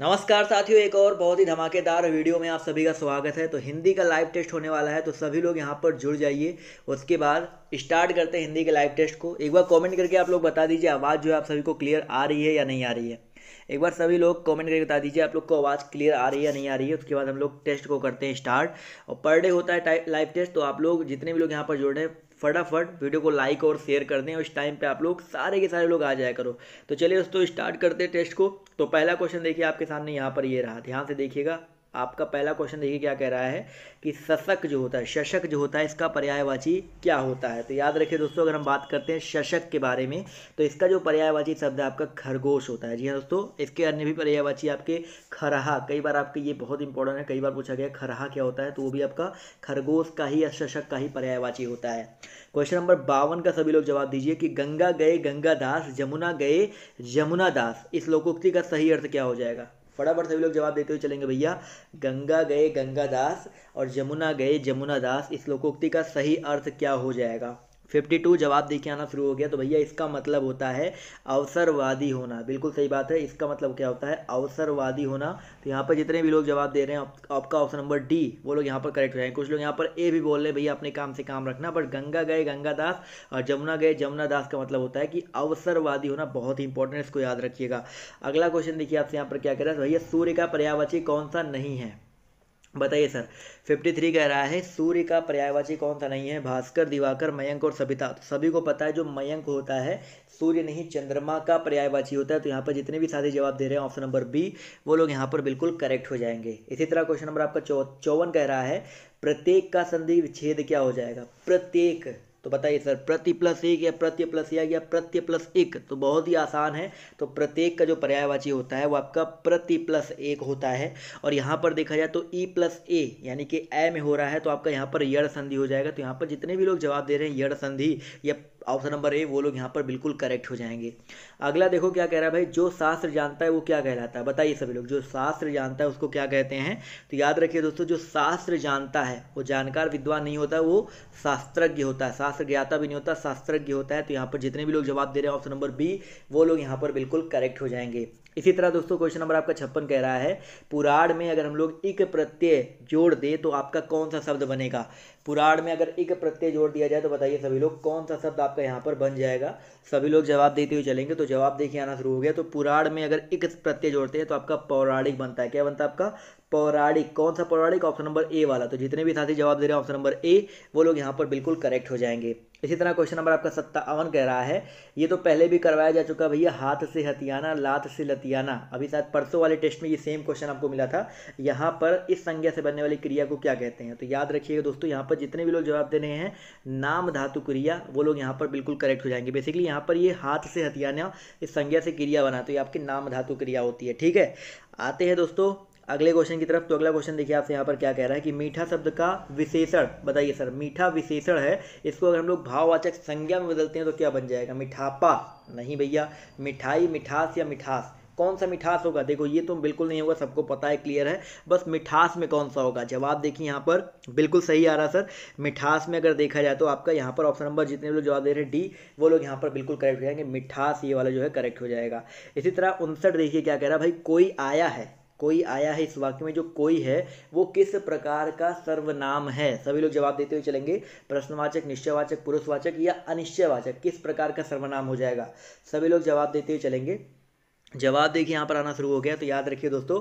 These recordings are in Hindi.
नमस्कार साथियों एक और बहुत ही धमाकेदार वीडियो में आप सभी का स्वागत है तो हिंदी का लाइव टेस्ट होने वाला है तो सभी लोग यहाँ पर जुड़ जाइए उसके बाद स्टार्ट करते हैं हिंदी के लाइव टेस्ट को एक बार कमेंट करके आप लोग बता दीजिए आवाज़ जो है आप सभी को क्लियर आ रही है या नहीं आ रही है एक बार सभी लोग कमेंट करके बता दीजिए आप लोग को आवाज़ क्लियर आ रही है या नहीं आ रही है उसके बाद हम लोग टेस्ट को करते हैं स्टार्ट और पर डे होता है लाइव टेस्ट तो आप लोग जितने भी लोग यहाँ पर जुड़ रहे हैं फटाफट वीडियो को लाइक और शेयर कर दें उस इस टाइम पे आप लोग सारे के सारे लोग आ जाया करो तो चलिए दोस्तों स्टार्ट करते हैं टेस्ट को तो पहला क्वेश्चन देखिए आपके सामने यहाँ पर ये रहा ध्यान से देखिएगा आपका पहला क्वेश्चन देखिए क्या कह रहा है कि शशक जो होता है शशक जो होता है इसका पर्यायवाची क्या होता है तो याद रखिए दोस्तों अगर हम बात करते हैं शशक के बारे में तो इसका जो पर्यायवाची शब्द है आपका खरगोश होता है जी हाँ दोस्तों इसके अन्य भी पर्यायवाची आपके खरहा कई बार आपके ये बहुत इंपॉर्टेंट है कई बार पूछा गया खरहा क्या होता है तो वो भी आपका खरगोश का ही या शशक का ही पर्यायवाची होता है क्वेश्चन नंबर बावन का सभी लोग जवाब दीजिए कि गंगा गए गंगा दास यमुना गए यमुना दास इस लोकोक्ति का सही अर्थ क्या हो जाएगा फटाफट सभी लोग जवाब देते हुए चलेंगे भैया गंगा गए गंगा दास और जमुना गए जमुना दास इस लोकोक्ति का सही अर्थ क्या हो जाएगा फिफ्टी टू जवाब देखिए आना शुरू हो गया तो भैया इसका मतलब होता है अवसरवादी होना बिल्कुल सही बात है इसका मतलब क्या होता है अवसरवादी होना तो यहाँ पर जितने भी लोग जवाब दे रहे हैं आप, आपका ऑप्शन नंबर डी वो लोग यहाँ पर करेक्ट हो जाएंगे कुछ लोग यहाँ पर ए भी बोल रहे हैं भैया अपने काम से काम रखना बट गंगा गए गंगा दास और जमुना गए जमुना दास का मतलब होता है कि अवसरवादी होना बहुत ही इंपॉर्टेंट इसको याद रखिएगा अगला क्वेश्चन देखिए आपसे यहाँ पर क्या कह रहे हैं भैया सूर्य का पर्यावची कौन सा नहीं है बताइए सर 53 कह रहा है सूर्य का पर्यायवाची कौन सा नहीं है भास्कर दिवाकर मयंक और सविता तो सभी को पता है जो मयंक होता है सूर्य नहीं चंद्रमा का पर्यायवाची होता है तो यहाँ पर जितने भी सारे जवाब दे रहे हैं ऑप्शन नंबर बी वो लोग यहाँ पर बिल्कुल करेक्ट हो जाएंगे इसी तरह क्वेश्चन नंबर आपका चौ चौवन कह रहा है प्रत्येक का संधि विच्छेद क्या हो जाएगा प्रत्येक तो बताइए सर प्रति प्लस एक या प्रत्यय प्लस एक या प्रत्य प्लस एक तो बहुत ही आसान है तो प्रत्येक का जो पर्यायवाची होता है वो आपका प्रति प्लस एक होता है और यहाँ पर देखा जाए तो ई प्लस ए यानी कि ए में हो रहा है तो आपका यहाँ पर यड़ संधि हो जाएगा तो यहाँ पर जितने भी लोग जवाब दे रहे हैं यड़ संधि या ऑप्शन नंबर ए वो लोग यहाँ पर बिल्कुल करेक्ट हो जाएंगे अगला देखो क्या कह रहा है भाई जो शास्त्र जानता है वो क्या कहलाता है बताइए सभी लोग जो शास्त्र जानता है उसको क्या कहते हैं तो याद रखिए दोस्तों जो शास्त्र जानता है वो जानकार विद्वान नहीं होता वो शास्त्रज्ञ होता है शास्त्र ज्ञाता भी नहीं होता शास्त्रज्ञ होता है तो यहाँ पर जितने भी लोग जवाब दे रहे हैं ऑप्शन नंबर बी वो लोग यहाँ पर बिल्कुल करेक्ट हो जाएंगे इसी तरह दोस्तों क्वेश्चन नंबर आपका छप्पन कह रहा है पुराण में अगर हम लोग इक प्रत्यय जोड़ दें तो आपका कौन सा शब्द बनेगा पुराण में अगर इक प्रत्यय जोड़ दिया जाए तो बताइए सभी लोग कौन सा शब्द आपका यहाँ पर बन जाएगा सभी लोग जवाब देते हुए चलेंगे तो जवाब देखिए आना शुरू हो गया तो पुराण में अगर इक प्रत्यय जोड़ते हैं तो आपका पौराणिक बनता है क्या बनता है आपका पौराणिक कौन सा पौराणिक ऑप्शन नंबर ए वाला तो जितने भी साथी जवाब दे रहे हैं ऑप्शन नंबर ए वो लोग यहाँ पर बिल्कुल करेक्ट हो जाएंगे इसी तरह क्वेश्चन नंबर आपका सत्तावन कह रहा है ये तो पहले भी करवाया जा चुका भैया हाथ से हथियाना लात से लतियाना अभी शायद परसों वाले टेस्ट में ये सेम क्वेश्चन आपको मिला था यहाँ पर इस संज्ञा से बनने वाली क्रिया को क्या कहते हैं तो याद रखिएगा दोस्तों यहाँ पर जितने भी लोग जवाब दे रहे हैं नाम धातु क्रिया वो लोग यहाँ पर बिल्कुल करेक्ट हो जाएंगे बेसिकली यहाँ पर ये हाथ से हथियाना इस संज्ञा से क्रिया बना तो ये आपकी नाम धातु क्रिया होती है ठीक है आते हैं दोस्तों अगले क्वेश्चन की तरफ तो अगला क्वेश्चन देखिए आपसे यहाँ पर क्या कह रहा है कि मीठा शब्द का विशेषण बताइए सर मीठा विशेषण है इसको अगर हम लोग भाववाचक संज्ञा में बदलते हैं तो क्या बन जाएगा मिठापा नहीं भैया मिठाई मिठास या मिठास कौन सा मिठास होगा देखो ये तो बिल्कुल नहीं होगा सबको पता है क्लियर है बस मिठास में कौन सा होगा जवाब देखिए यहाँ पर बिल्कुल सही आ रहा सर मिठास में अगर देखा जाए तो आपका यहाँ पर ऑप्शन नंबर जितने लोग जवाब दे रहे हैं डी वो लोग यहाँ पर बिल्कुल करेक्ट हो जाएंगे मिठास ये वाला जो है करेक्ट हो जाएगा इसी तरह उनसठ देखिए क्या कह रहा है भाई कोई आया है कोई आया है इस वाक्य में जो कोई है वो किस प्रकार का सर्वनाम है सभी लोग जवाब देते हुए चलेंगे प्रश्नवाचक निश्चयवाचक पुरुषवाचक या अनिश्चयवाचक किस प्रकार का सर्वनाम हो जाएगा सभी लोग जवाब देते हुए चलेंगे जवाब देखिए यहाँ पर आना शुरू हो गया तो याद रखिए दोस्तों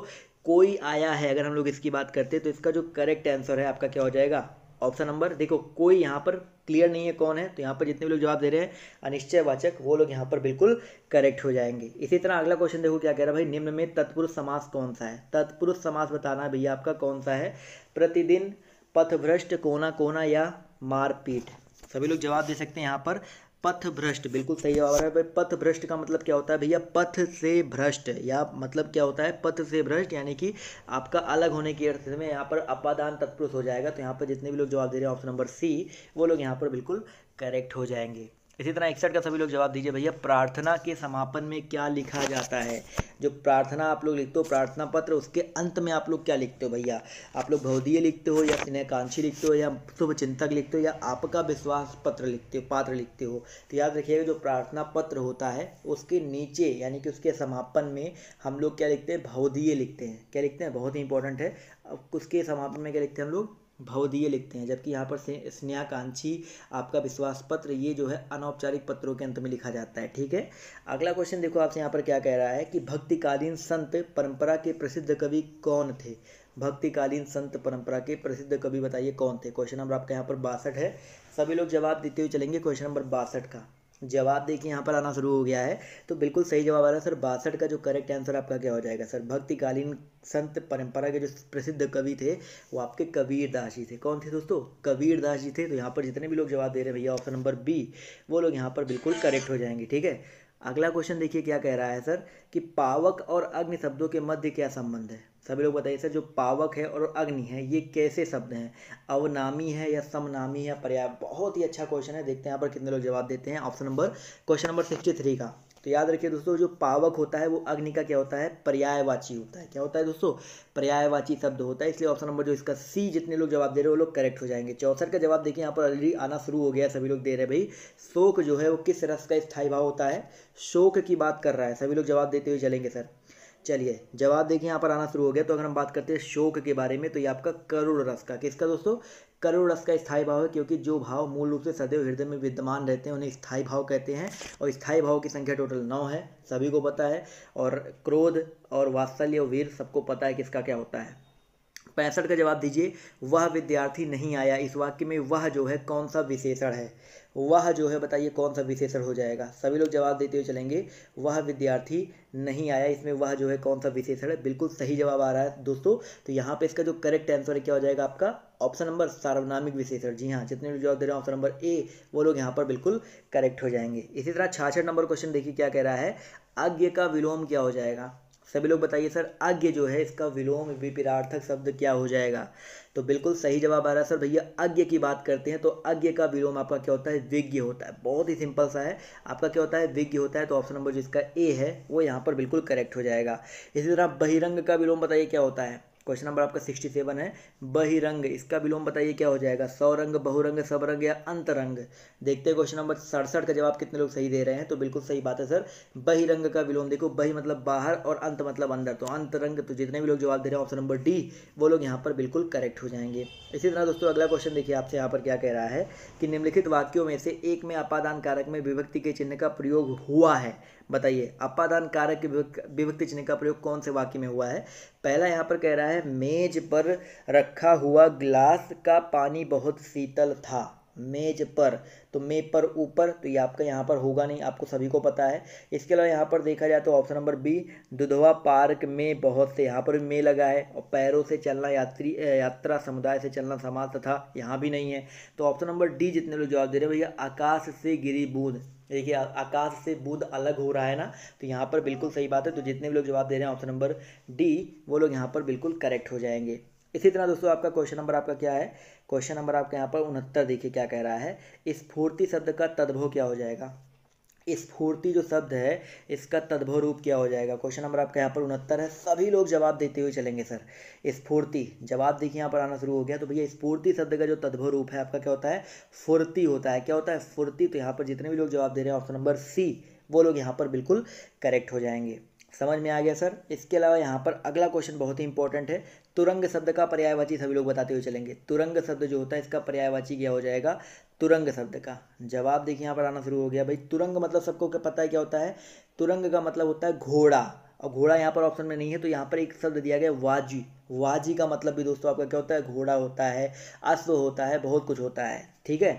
कोई आया है अगर हम लोग इसकी बात करते तो इसका जो करेक्ट आंसर है आपका क्या हो जाएगा ऑप्शन नंबर देखो कोई यहाँ पर क्लियर नहीं है कौन है तो यहाँ पर जितने भी लोग जवाब दे रहे हैं अनिश्चयवाचक वो लोग यहाँ पर बिल्कुल करेक्ट हो जाएंगे इसी तरह अगला क्वेश्चन देखो क्या कह रहा है भाई निम्न में तत्पुरुष समास कौन सा है तत्पुरुष समास बताना भैया आपका कौन सा है प्रतिदिन पथभ्रष्ट कोना कोना या मारपीट सभी लोग जवाब दे सकते हैं यहाँ पर पथ भ्रष्ट बिल्कुल सही जवाब है भाई पथ भ्रष्ट का मतलब क्या होता है भैया पथ से भ्रष्ट या मतलब क्या होता है पथ से भ्रष्ट यानी कि आपका अलग होने की अर्थ में यहाँ पर अपादान तत्पुरुष हो जाएगा तो यहाँ पर जितने भी लोग जवाब दे रहे हैं ऑप्शन नंबर सी वो लोग यहाँ पर बिल्कुल करेक्ट हो जाएंगे इसी तरह इकसठ का सभी लोग जवाब दीजिए भैया प्रार्थना के समापन में क्या लिखा जाता है जो प्रार्थना आप लोग लिखते हो प्रार्थना पत्र उसके अंत में आप लोग क्या लिखते हो भैया आप लोग भवदीय लिखते हो या स्नेकांक्षी लिखते हो या शुभ चिंतक लिखते हो या आपका विश्वास पत्र लिखते हो पात्र लिखते हो तो याद रखिएगा जो प्रार्थना पत्र होता है उसके नीचे यानी कि उसके समापन में हम लोग क्या लिखते हैं भवदीय लिखते हैं क्या लिखते हैं बहुत ही इंपॉर्टेंट है उसके समापन में क्या लिखते हैं हम लोग भवदीय लिखते हैं जबकि यहाँ पर स्नेहाकांक्षी आपका विश्वास पत्र ये जो है अनौपचारिक पत्रों के अंत में लिखा जाता है ठीक है अगला क्वेश्चन देखो आपसे यहाँ पर क्या कह रहा है कि भक्तिकालीन संत परंपरा के प्रसिद्ध कवि कौन थे भक्तिकालीन संत परंपरा के प्रसिद्ध कवि बताइए कौन थे क्वेश्चन नंबर आपका यहाँ पर बासठ है सभी लोग जवाब देते हुए चलेंगे क्वेश्चन नंबर बासठ का जवाब देखिए यहाँ पर आना शुरू हो गया है तो बिल्कुल सही जवाब आ रहा है सर बासठ का जो करेक्ट आंसर आपका क्या हो जाएगा सर भक्तिकालीन संत परंपरा के जो प्रसिद्ध कवि थे वो आपके कबीर दास जी थे कौन थे दोस्तों कबीर दास जी थे तो यहाँ पर जितने भी लोग जवाब दे रहे हैं भैया ऑप्शन नंबर बी वो लोग यहाँ पर बिल्कुल करेक्ट हो जाएंगे ठीक है अगला क्वेश्चन देखिए क्या कह रहा है सर कि पावक और अग्नि शब्दों के मध्य क्या संबंध है सभी लोग बताइए सर जो पावक है और अग्नि है ये कैसे शब्द हैं अवनामी है या समनामी है पर्याप्त बहुत ही अच्छा क्वेश्चन है देखते हैं यहाँ पर कितने लोग जवाब देते हैं option number question number sixty three का तो याद रखिए दोस्तों जो पावक होता है वो अग्नि का क्या होता है पर्यायवाची होता है क्या होता है दोस्तों पर्यायवाची शब्द होता है इसलिए ऑप्शन नंबर जो इसका सी जितने लोग जवाब दे रहे हो लोग करेक्ट हो जाएंगे चौसठ का जवाब देखिए यहाँ पर ऑलरेडी आना शुरू हो गया सभी लोग दे रहे भाई शोक जो है वो किस रस का स्थायी भाव होता है शोक की बात कर रहा है सभी लोग जवाब देते हुए चलेंगे सर चलिए जवाब देखिए यहाँ पर आना शुरू हो गया तो अगर हम बात करते हैं शोक के बारे में तो ये आपका करुण रस का किसका दोस्तों करोड़ रस का स्थायी भाव है क्योंकि जो भाव मूल रूप से सदैव हृदय में विद्यमान रहते हैं उन्हें स्थायी भाव कहते हैं और स्थायी भाव की संख्या टोटल नौ है सभी को पता है और क्रोध और वात्सल्य और वीर सबको पता है किसका क्या होता है पैंसठ का जवाब दीजिए वह विद्यार्थी नहीं आया इस वाक्य में वह जो है कौन सा विशेषण है वह जो है बताइए कौन सा विशेषण हो जाएगा सभी लोग जवाब देते हुए चलेंगे वह विद्यार्थी नहीं आया इसमें वह जो है कौन सा विशेषण है बिल्कुल सही जवाब आ रहा है दोस्तों तो यहाँ पे इसका जो करेक्ट आंसर है क्या हो जाएगा आपका ऑप्शन नंबर सार्वनामिक विशेषण जी हाँ जितने भी जवाब दे रहे हैं ऑप्शन नंबर ए वो लोग यहाँ पर बिल्कुल करेक्ट हो जाएंगे इसी तरह छाछठ नंबर क्वेश्चन देखिए क्या कह रहा है अज्ञ का विलोम क्या हो जाएगा सभी लोग बताइए सर अज्ञ जो है इसका विलोम विपिरार्थक शब्द क्या हो जाएगा तो बिल्कुल सही जवाब आ रहा है सर भैया अज्ञ की बात करते हैं तो अज्ञ का विलोम आपका क्या होता है विज्ञ होता है बहुत ही सिंपल सा है आपका क्या होता है विज्ञ होता है तो ऑप्शन नंबर जिसका ए है वो यहाँ पर बिल्कुल करेक्ट हो जाएगा इसी तरह बहिरंग का विलोम बताइए क्या होता है क्वेश्चन नंबर आपका सिक्सटी सेवन है बहिरंग इसका विलोम बताइए क्या हो जाएगा सौरंग बहुरंग सबरंग या अंतरंग देखते हैं क्वेश्चन नंबर सड़सठ का जवाब कितने लोग सही दे रहे हैं तो बिल्कुल सही बात है सर बहिरंग का विलोम देखो बहि मतलब बाहर और अंत मतलब अंदर तो अंतरंग तो जितने भी लोग जवाब दे रहे हैं ऑप्शन नंबर डी वो लोग यहाँ पर बिल्कुल करेक्ट हो जाएंगे इसी तरह दोस्तों अगला क्वेश्चन देखिए आपसे यहाँ पर क्या कह रहा है कि निम्नलिखित वाक्यों में से एक में आपादान कारक में विभक्ति के चिन्ह का प्रयोग हुआ है बताइए अपादान कारक की विभक्ति चिन्ह का प्रयोग कौन से वाक्य में हुआ है पहला यहाँ पर कह रहा है मेज पर रखा हुआ ग्लास का पानी बहुत शीतल था मेज पर तो मे पर ऊपर तो ये आपका यहाँ पर होगा नहीं आपको सभी को पता है इसके अलावा यहाँ पर देखा जाए तो option number B Dudhwa park में बहुत से यहाँ पर भी मे लगा है और पैरों से चलना यात्री यात्रा समुदाय से चलना समाज तथा यहाँ भी नहीं है तो ऑप्शन नंबर डी जितने लोग जवाब दे रहे हैं भैया आकाश से गिरी बूंद देखिए आकाश से बुध अलग हो रहा है ना तो यहाँ पर बिल्कुल सही बात है तो जितने भी लोग जवाब दे रहे हैं ऑप्शन नंबर डी वो लोग यहाँ पर बिल्कुल करेक्ट हो जाएंगे इसी तरह दोस्तों आपका क्वेश्चन नंबर आपका क्या है क्वेश्चन नंबर आपका यहाँ पर उनहत्तर देखिए क्या कह रहा है स्फूर्ति शब्द का तद्भव क्या हो जाएगा स्फूर्ति जो शब्द है इसका तद्भव रूप क्या हो जाएगा क्वेश्चन नंबर आपका यहाँ पर उनहत्तर है सभी लोग जवाब देते हुए चलेंगे सर स्फूर्ति जवाब देखिए यहाँ पर आना शुरू हो गया तो भैया स्फूर्ति शब्द का जो तद्भव रूप है आपका क्या होता है फुर्ती होता है क्या होता है फुर्ती तो यहाँ पर जितने भी लोग जवाब दे रहे हैं ऑप्शन नंबर सी वो लोग यहाँ पर बिल्कुल करेक्ट हो जाएंगे समझ में आ गया सर इसके अलावा यहाँ पर अगला क्वेश्चन बहुत ही इंपॉर्टेंट है तुरंग शब्द का पर्यायवाची सभी लोग बताते हुए चलेंगे तुरंग शब्द जो होता है इसका पर्यायवाची क्या हो जाएगा तुरंग शब्द का जवाब देखिए यहाँ पर आना शुरू हो गया भाई तुरंग मतलब सबको पता है क्या होता है तुरंग का मतलब होता है घोड़ा और घोड़ा यहाँ पर ऑप्शन में नहीं है तो यहाँ पर एक शब्द दिया गया वाजी वाजी का मतलब भी दोस्तों आपका क्या होता है घोड़ा होता है अश्व होता है बहुत कुछ होता है ठीक है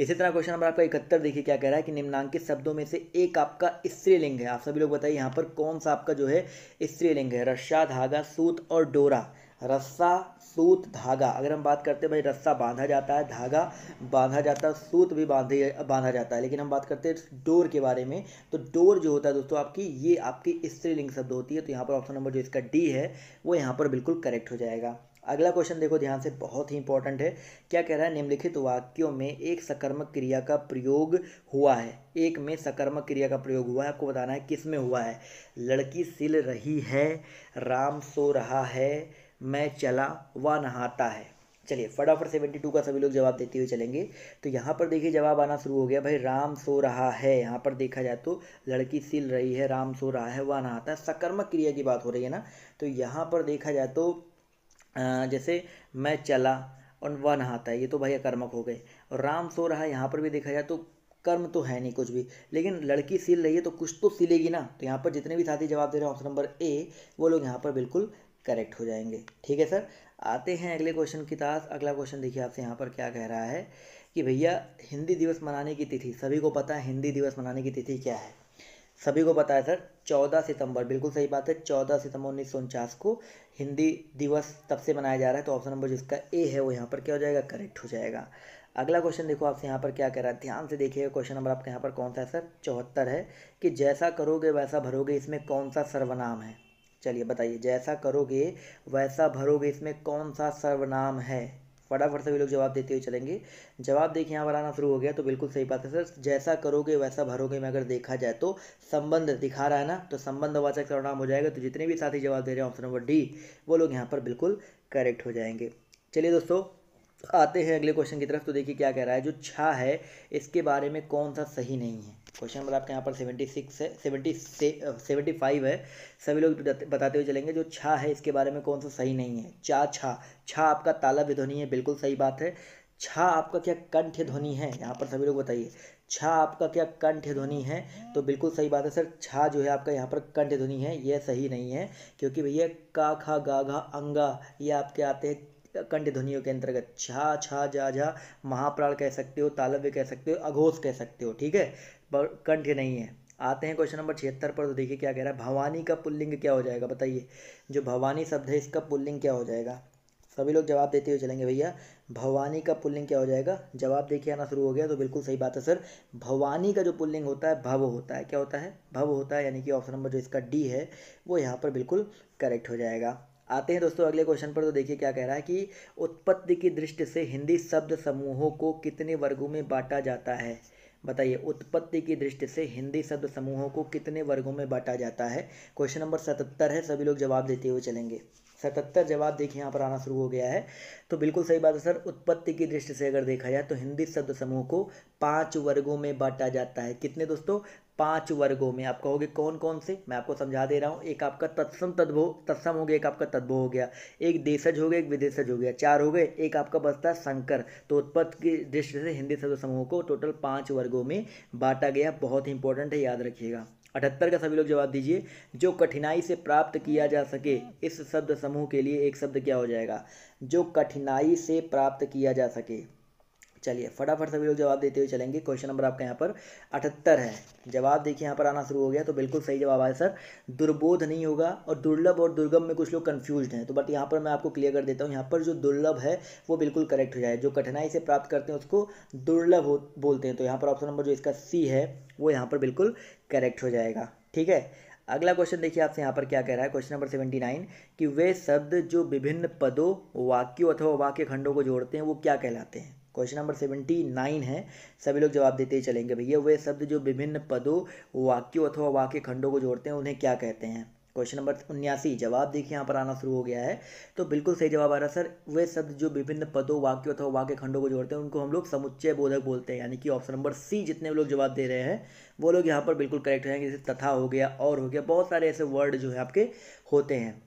इसी तरह क्वेश्चन नंबर आपका इकहत्तर देखिए क्या कह रहा है कि निम्नांकित शब्दों में से एक आपका स्त्रीलिंग है आप सभी लोग बताइए यहाँ पर कौन सा आपका जो है स्त्रीलिंग है रस्सा धागा सूत और डोरा रस्सा सूत धागा अगर हम बात करते हैं भाई रस्सा बांधा जाता है धागा बांधा जाता है सूत भी बांधे बांधा जाता है लेकिन हम बात करते हैं डोर के बारे में तो डोर जो होता है दोस्तों आपकी ये आपकी स्त्रीलिंग शब्द होती है तो यहाँ पर ऑप्शन नंबर जो इसका डी है वो यहाँ पर बिल्कुल करेक्ट हो जाएगा अगला क्वेश्चन देखो ध्यान से बहुत ही इंपॉर्टेंट है क्या कह रहा है निम्नलिखित वाक्यों में एक सकर्मक क्रिया का प्रयोग हुआ है एक में सकर्मक क्रिया का प्रयोग हुआ है आपको बताना है किस में हुआ है लड़की सिल रही है राम सो रहा है मैं चला व नहाता है चलिए फटाफट सेवेंटी टू का सभी लोग जवाब देते हुए चलेंगे तो यहाँ पर देखिए जवाब आना शुरू हो गया भाई राम सो रहा है यहाँ पर देखा जाए तो लड़की सिल रही है राम सो रहा है वह नहाता है सकर्मक क्रिया की बात हो रही है ना तो यहाँ पर देखा जाए तो जैसे मैं चला और वह नहाता है ये तो भाई अकर्मक हो गए और राम सो रहा है यहाँ पर भी देखा जाए तो कर्म तो है नहीं कुछ भी लेकिन लड़की सिल रही है तो कुछ तो सिलेगी ना तो यहाँ पर जितने भी साथी जवाब दे रहे हैं ऑप्शन नंबर ए वो लोग यहाँ पर बिल्कुल करेक्ट हो जाएंगे ठीक है सर आते हैं अगले क्वेश्चन की तरह अगला क्वेश्चन देखिए आपसे यहाँ पर क्या कह रहा है कि भैया हिंदी दिवस मनाने की तिथि सभी को पता है हिंदी दिवस मनाने की तिथि क्या है सभी को पता है सर 14 सितंबर बिल्कुल सही बात है 14 सितंबर उन्नीस को हिंदी दिवस तब से मनाया जा रहा है तो ऑप्शन नंबर जिसका ए है वो यहाँ पर क्या हो जाएगा करेक्ट हो जाएगा अगला क्वेश्चन देखो आपसे यहाँ पर क्या कह रहा है ध्यान से देखिएगा क्वेश्चन नंबर आपके यहाँ पर कौन सा है सर चौहत्तर है कि जैसा करोगे वैसा भरोगे इसमें कौन सा सर्वनाम है चलिए बताइए जैसा करोगे वैसा भरोगे इसमें कौन सा सर्वनाम है फटाफट से भी लोग जवाब देते हुए चलेंगे जवाब देखिए यहाँ पर आना शुरू हो गया तो बिल्कुल सही बात है सर जैसा करोगे वैसा भरोगे में अगर देखा जाए तो संबंध दिखा रहा है ना तो संबंधवाचक सर्वनाम हो जाएगा तो जितने भी साथी जवाब दे रहे हैं ऑप्शन नंबर डी वो लोग यहाँ पर बिल्कुल करेक्ट हो जाएंगे चलिए दोस्तों आते हैं अगले क्वेश्चन की तरफ तो देखिए क्या कह रहा है जो छा है इसके बारे में कौन सा सही नहीं है क्वेश्चन नंबर आपके यहाँ पर सेवेंटी सिक्स है सेवेंटी सेवेंटी फाइव है सभी लोग बताते हुए चलेंगे जो छा है इसके बारे में कौन सा सही नहीं है चा छा छा आपका तालव्य ध्वनि है बिल्कुल सही बात है छा आपका क्या कंठ ध्वनि है यहाँ पर सभी लोग बताइए छा आपका क्या कंठ ध्वनि है तो बिल्कुल सही बात है सर छा जो है आपका यहाँ पर कंठ ध्वनि है यह सही नहीं है क्योंकि भैया का खा गा घा अंगा ये आपके आते हैं कंठ ध्वनियों के अंतर्गत छा छा जा झा महाप्राण कह सकते हो तालव्य कह सकते हो अघोष कह सकते हो ठीक है पर कंठ नहीं है आते हैं क्वेश्चन नंबर छिहत्तर पर तो देखिए क्या कह रहा है भवानी का पुल्लिंग क्या हो जाएगा बताइए जो भवानी शब्द है इसका पुल्लिंग क्या हो जाएगा सभी लोग जवाब देते हुए चलेंगे भैया भवानी का पुल्लिंग क्या हो जाएगा जवाब देखिए आना शुरू हो गया तो बिल्कुल सही बात है सर भवानी का जो पुल्लिंग होता है भव होता है क्या होता है भव होता है यानी कि ऑप्शन नंबर जो इसका डी है वो यहाँ पर बिल्कुल करेक्ट हो जाएगा आते हैं दोस्तों अगले क्वेश्चन पर तो देखिए क्या कह रहा है कि उत्पत्ति की दृष्टि से हिंदी शब्द समूहों को कितने वर्गों में बांटा जाता है बताइए उत्पत्ति की दृष्टि से हिंदी शब्द समूहों को कितने वर्गों में बांटा जाता है क्वेश्चन नंबर सतहत्तर है सभी लोग जवाब देते हुए चलेंगे सतहत्तर जवाब देखिए यहाँ पर आना शुरू हो गया है तो बिल्कुल सही बात है सर उत्पत्ति की दृष्टि से अगर देखा जाए तो हिंदी शब्द समूह को पांच वर्गों में बांटा जाता है कितने दोस्तों पांच वर्गों में आप कहोगे कौन कौन से मैं आपको समझा दे रहा हूँ एक आपका तत्सम तद्भो तत्सम हो गया एक आपका तद्भो हो गया एक देशज हो गया एक विदेशज हो गया चार हो गए एक आपका बसता है संकर तो उत्पत्ति की दृष्टि से हिंदी शब्द समूह को टोटल पाँच वर्गों में बांटा गया बहुत ही इंपॉर्टेंट है याद रखिएगा अठहत्तर का सभी लोग जवाब दीजिए जो कठिनाई से प्राप्त किया जा सके इस शब्द समूह के लिए एक शब्द क्या हो जाएगा जो कठिनाई से प्राप्त किया जा सके चलिए फटाफट सभी लोग जवाब देते हुए चलेंगे क्वेश्चन नंबर आपका यहाँ पर अठहत्तर है जवाब देखिए यहाँ पर आना शुरू हो गया तो बिल्कुल सही जवाब आया सर दुर्बोध नहीं होगा और दुर्लभ और दुर्गम में कुछ लोग कन्फ्यूज हैं तो बट यहाँ पर मैं आपको क्लियर कर देता हूँ यहाँ पर जो दुर्लभ है वो बिल्कुल करेक्ट हो जाए जो कठिनाई से प्राप्त करते हैं उसको दुर्लभ बोलते हैं तो यहाँ पर ऑप्शन नंबर जो इसका सी है वो यहाँ पर बिल्कुल करेक्ट हो जाएगा ठीक है अगला क्वेश्चन देखिए आपसे यहाँ पर क्या कह रहा है क्वेश्चन नंबर सेवेंटी नाइन कि वे शब्द जो विभिन्न पदों वाक्यों अथवा वाक्य खंडों को जोड़ते हैं वो क्या कहलाते हैं क्वेश्चन नंबर सेवेंटी नाइन है सभी लोग जवाब देते ही चलेंगे भैया वे शब्द जो विभिन्न पदों वाक्यों अथवा वाक्य खंडों को जोड़ते हैं उन्हें क्या कहते हैं क्वेश्चन नंबर उन्यासी जवाब देखिए यहाँ पर आना शुरू हो गया है तो बिल्कुल सही जवाब आ रहा है सर वे शब्द जो विभिन्न पदों वाक्यों अथवा वाक्य खंडों को जोड़ते हैं उनको हम लोग समुच्चय बोधक बोलते हैं यानी कि ऑप्शन नंबर सी जितने लोग जवाब दे रहे हैं वो लोग यहाँ पर बिल्कुल करेक्ट रहेंगे जैसे तथा हो गया और हो गया बहुत सारे ऐसे वर्ड जो है आपके होते हैं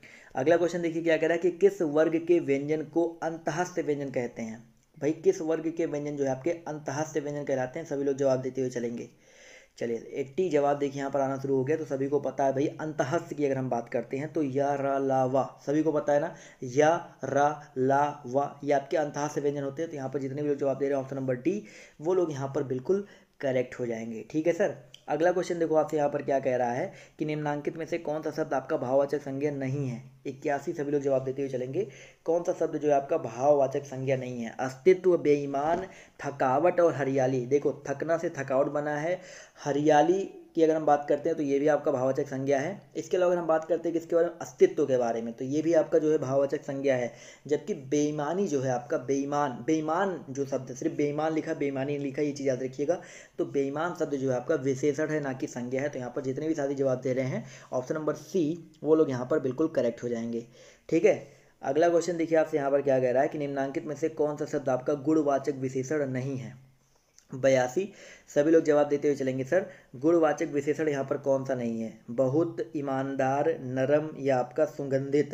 अगला क्वेश्चन देखिए क्या कह रहा है कि किस वर्ग के व्यंजन को अंतहस्थ व्यंजन कहते हैं भाई किस वर्ग के व्यंजन जो है आपके अंतहास्य व्यंजन कहलाते हैं सभी लोग जवाब देते हुए चलेंगे चलिए एट्टी जवाब देखिए यहाँ पर आना शुरू हो गया तो सभी को पता है भाई अंतहस्त की अगर हम बात करते हैं तो या रा ला वा सभी को पता है ना या रा ला वा ये आपके अंतहस्त व्यंजन होते हैं तो यहाँ पर जितने भी लोग जवाब दे रहे हैं ऑप्शन नंबर डी वो लोग यहाँ पर बिल्कुल करेक्ट हो जाएंगे ठीक है सर अगला क्वेश्चन देखो आपसे यहाँ पर क्या कह रहा है कि निम्नांकित में से कौन सा शब्द आपका भाववाचक संज्ञा नहीं है इक्यासी सभी लोग जवाब देते हुए चलेंगे कौन सा शब्द जो है आपका भाववाचक संज्ञा नहीं है अस्तित्व बेईमान थकावट और हरियाली देखो थकना से थकावट बना है हरियाली की अगर हम बात करते हैं तो ये भी आपका भावाचक संज्ञा है इसके अलावा अगर हम बात करते हैं किसके बारे में अस्तित्व के बारे में तो ये भी आपका जो है भाववाचक संज्ञा है जबकि बेईमानी जो है आपका बेईमान बेईमान जो शब्द है सिर्फ बेईमान लिखा बेईमानी लिखा ये चीज़ याद रखिएगा तो बेईमान शब्द जो है आपका विशेषण है ना कि संज्ञा है तो यहाँ पर जितने भी साथी जवाब दे रहे हैं ऑप्शन नंबर सी वो लोग यहाँ पर बिल्कुल करेक्ट हो जाएंगे ठीक है अगला क्वेश्चन देखिए आपसे यहाँ पर क्या कह रहा है कि निम्नांकित में से कौन सा शब्द आपका गुणवाचक विशेषण नहीं है बयासी सभी लोग जवाब देते हुए चलेंगे सर गुणवाचक विशेषण यहाँ पर कौन सा नहीं है बहुत ईमानदार नरम या आपका सुगंधित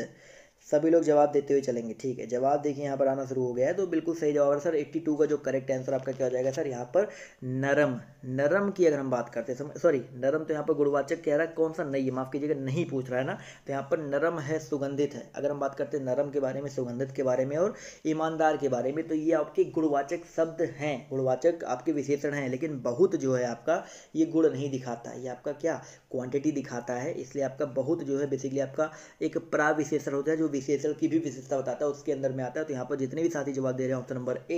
सभी लोग जवाब देते हुए चलेंगे ठीक है जवाब देखिए यहाँ पर आना शुरू हो गया है तो बिल्कुल सही जवाब है सर 82 का जो करेक्ट आंसर आपका क्या हो जाएगा सर यहाँ पर नरम नरम की अगर हम बात करते हैं सॉरी नरम तो यहाँ पर गुणवाचक कह रहा है कौन सा नहीं है माफ़ कीजिएगा नहीं पूछ रहा है ना तो यहाँ पर नरम है सुगंधित है अगर हम बात करते हैं नरम के बारे में सुगंधित के बारे में और ईमानदार के बारे में तो ये आपके गुणवाचक शब्द हैं गुणवाचक आपके विशेषण हैं लेकिन बहुत जो है आपका ये गुण नहीं दिखाता ये आपका क्या क्वांटिटी दिखाता है इसलिए आपका बहुत जो है बेसिकली आपका एक प्रा विशेषण होता है जो वी की भी विशेषता बताता है उसके अंदर में आता है तो यहाँ पर जितने भी साथी जवाब दे रहे हैं ऑप्शन नंबर ए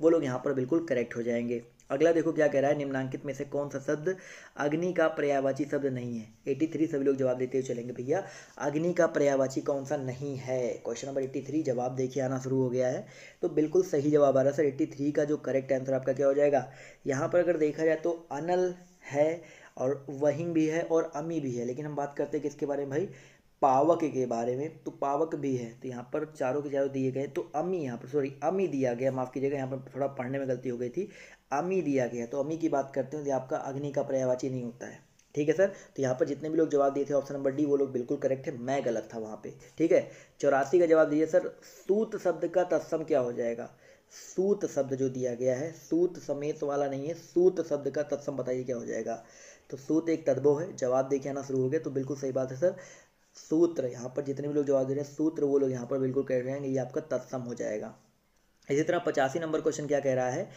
वो लोग यहाँ पर बिल्कुल करेक्ट हो जाएंगे अगला देखो क्या कह रहा है निम्नांकित में से कौन सा शब्द अग्नि का पर्यावाची शब्द नहीं है 83 सभी लोग जवाब देते हुए चलेंगे भैया अग्नि का पर्यावाची कौन सा नहीं है क्वेश्चन नंबर 83 जवाब देखिए आना शुरू हो गया है तो बिल्कुल सही जवाब आ रहा है सर 83 का जो करेक्ट आंसर आपका क्या हो जाएगा यहाँ पर अगर देखा जाए तो अनल है और वहिंग भी है और अमी भी है लेकिन हम बात करते हैं किसके बारे में भाई पावक के बारे में तो पावक भी है तो यहाँ पर चारों के चारों दिए गए तो अमी यहाँ पर सॉरी अमी दिया गया माफ़ कीजिएगा यहाँ पर थोड़ा पढ़ने में गलती हो गई थी अमी दिया गया तो अमी की बात करते हैं तो आपका अग्नि का पर्यावाची नहीं होता है ठीक है सर तो यहाँ पर जितने भी लोग जवाब दिए थे ऑप्शन नंबर डी वो लोग बिल्कुल करेक्ट है मैं गलत था वहाँ पर ठीक है चौरासी का जवाब दीजिए सर सूत शब्द का तत्सम क्या हो जाएगा सूत शब्द जो दिया गया है सूत समेत वाला नहीं है सूत शब्द का तत्सम बताइए क्या हो जाएगा तो सूत एक तद्भव है जवाब देके आना शुरू हो गया तो बिल्कुल सही बात है सर सूत्र यहाँ पर जितने भी लोग जवाब दे रहे हैं सूत्र वो लोग यहाँ पर बिल्कुल कह रहे हैं ये आपका तत्सम हो जाएगा इसी तरह पचासी नंबर क्वेश्चन क्या कह रहा है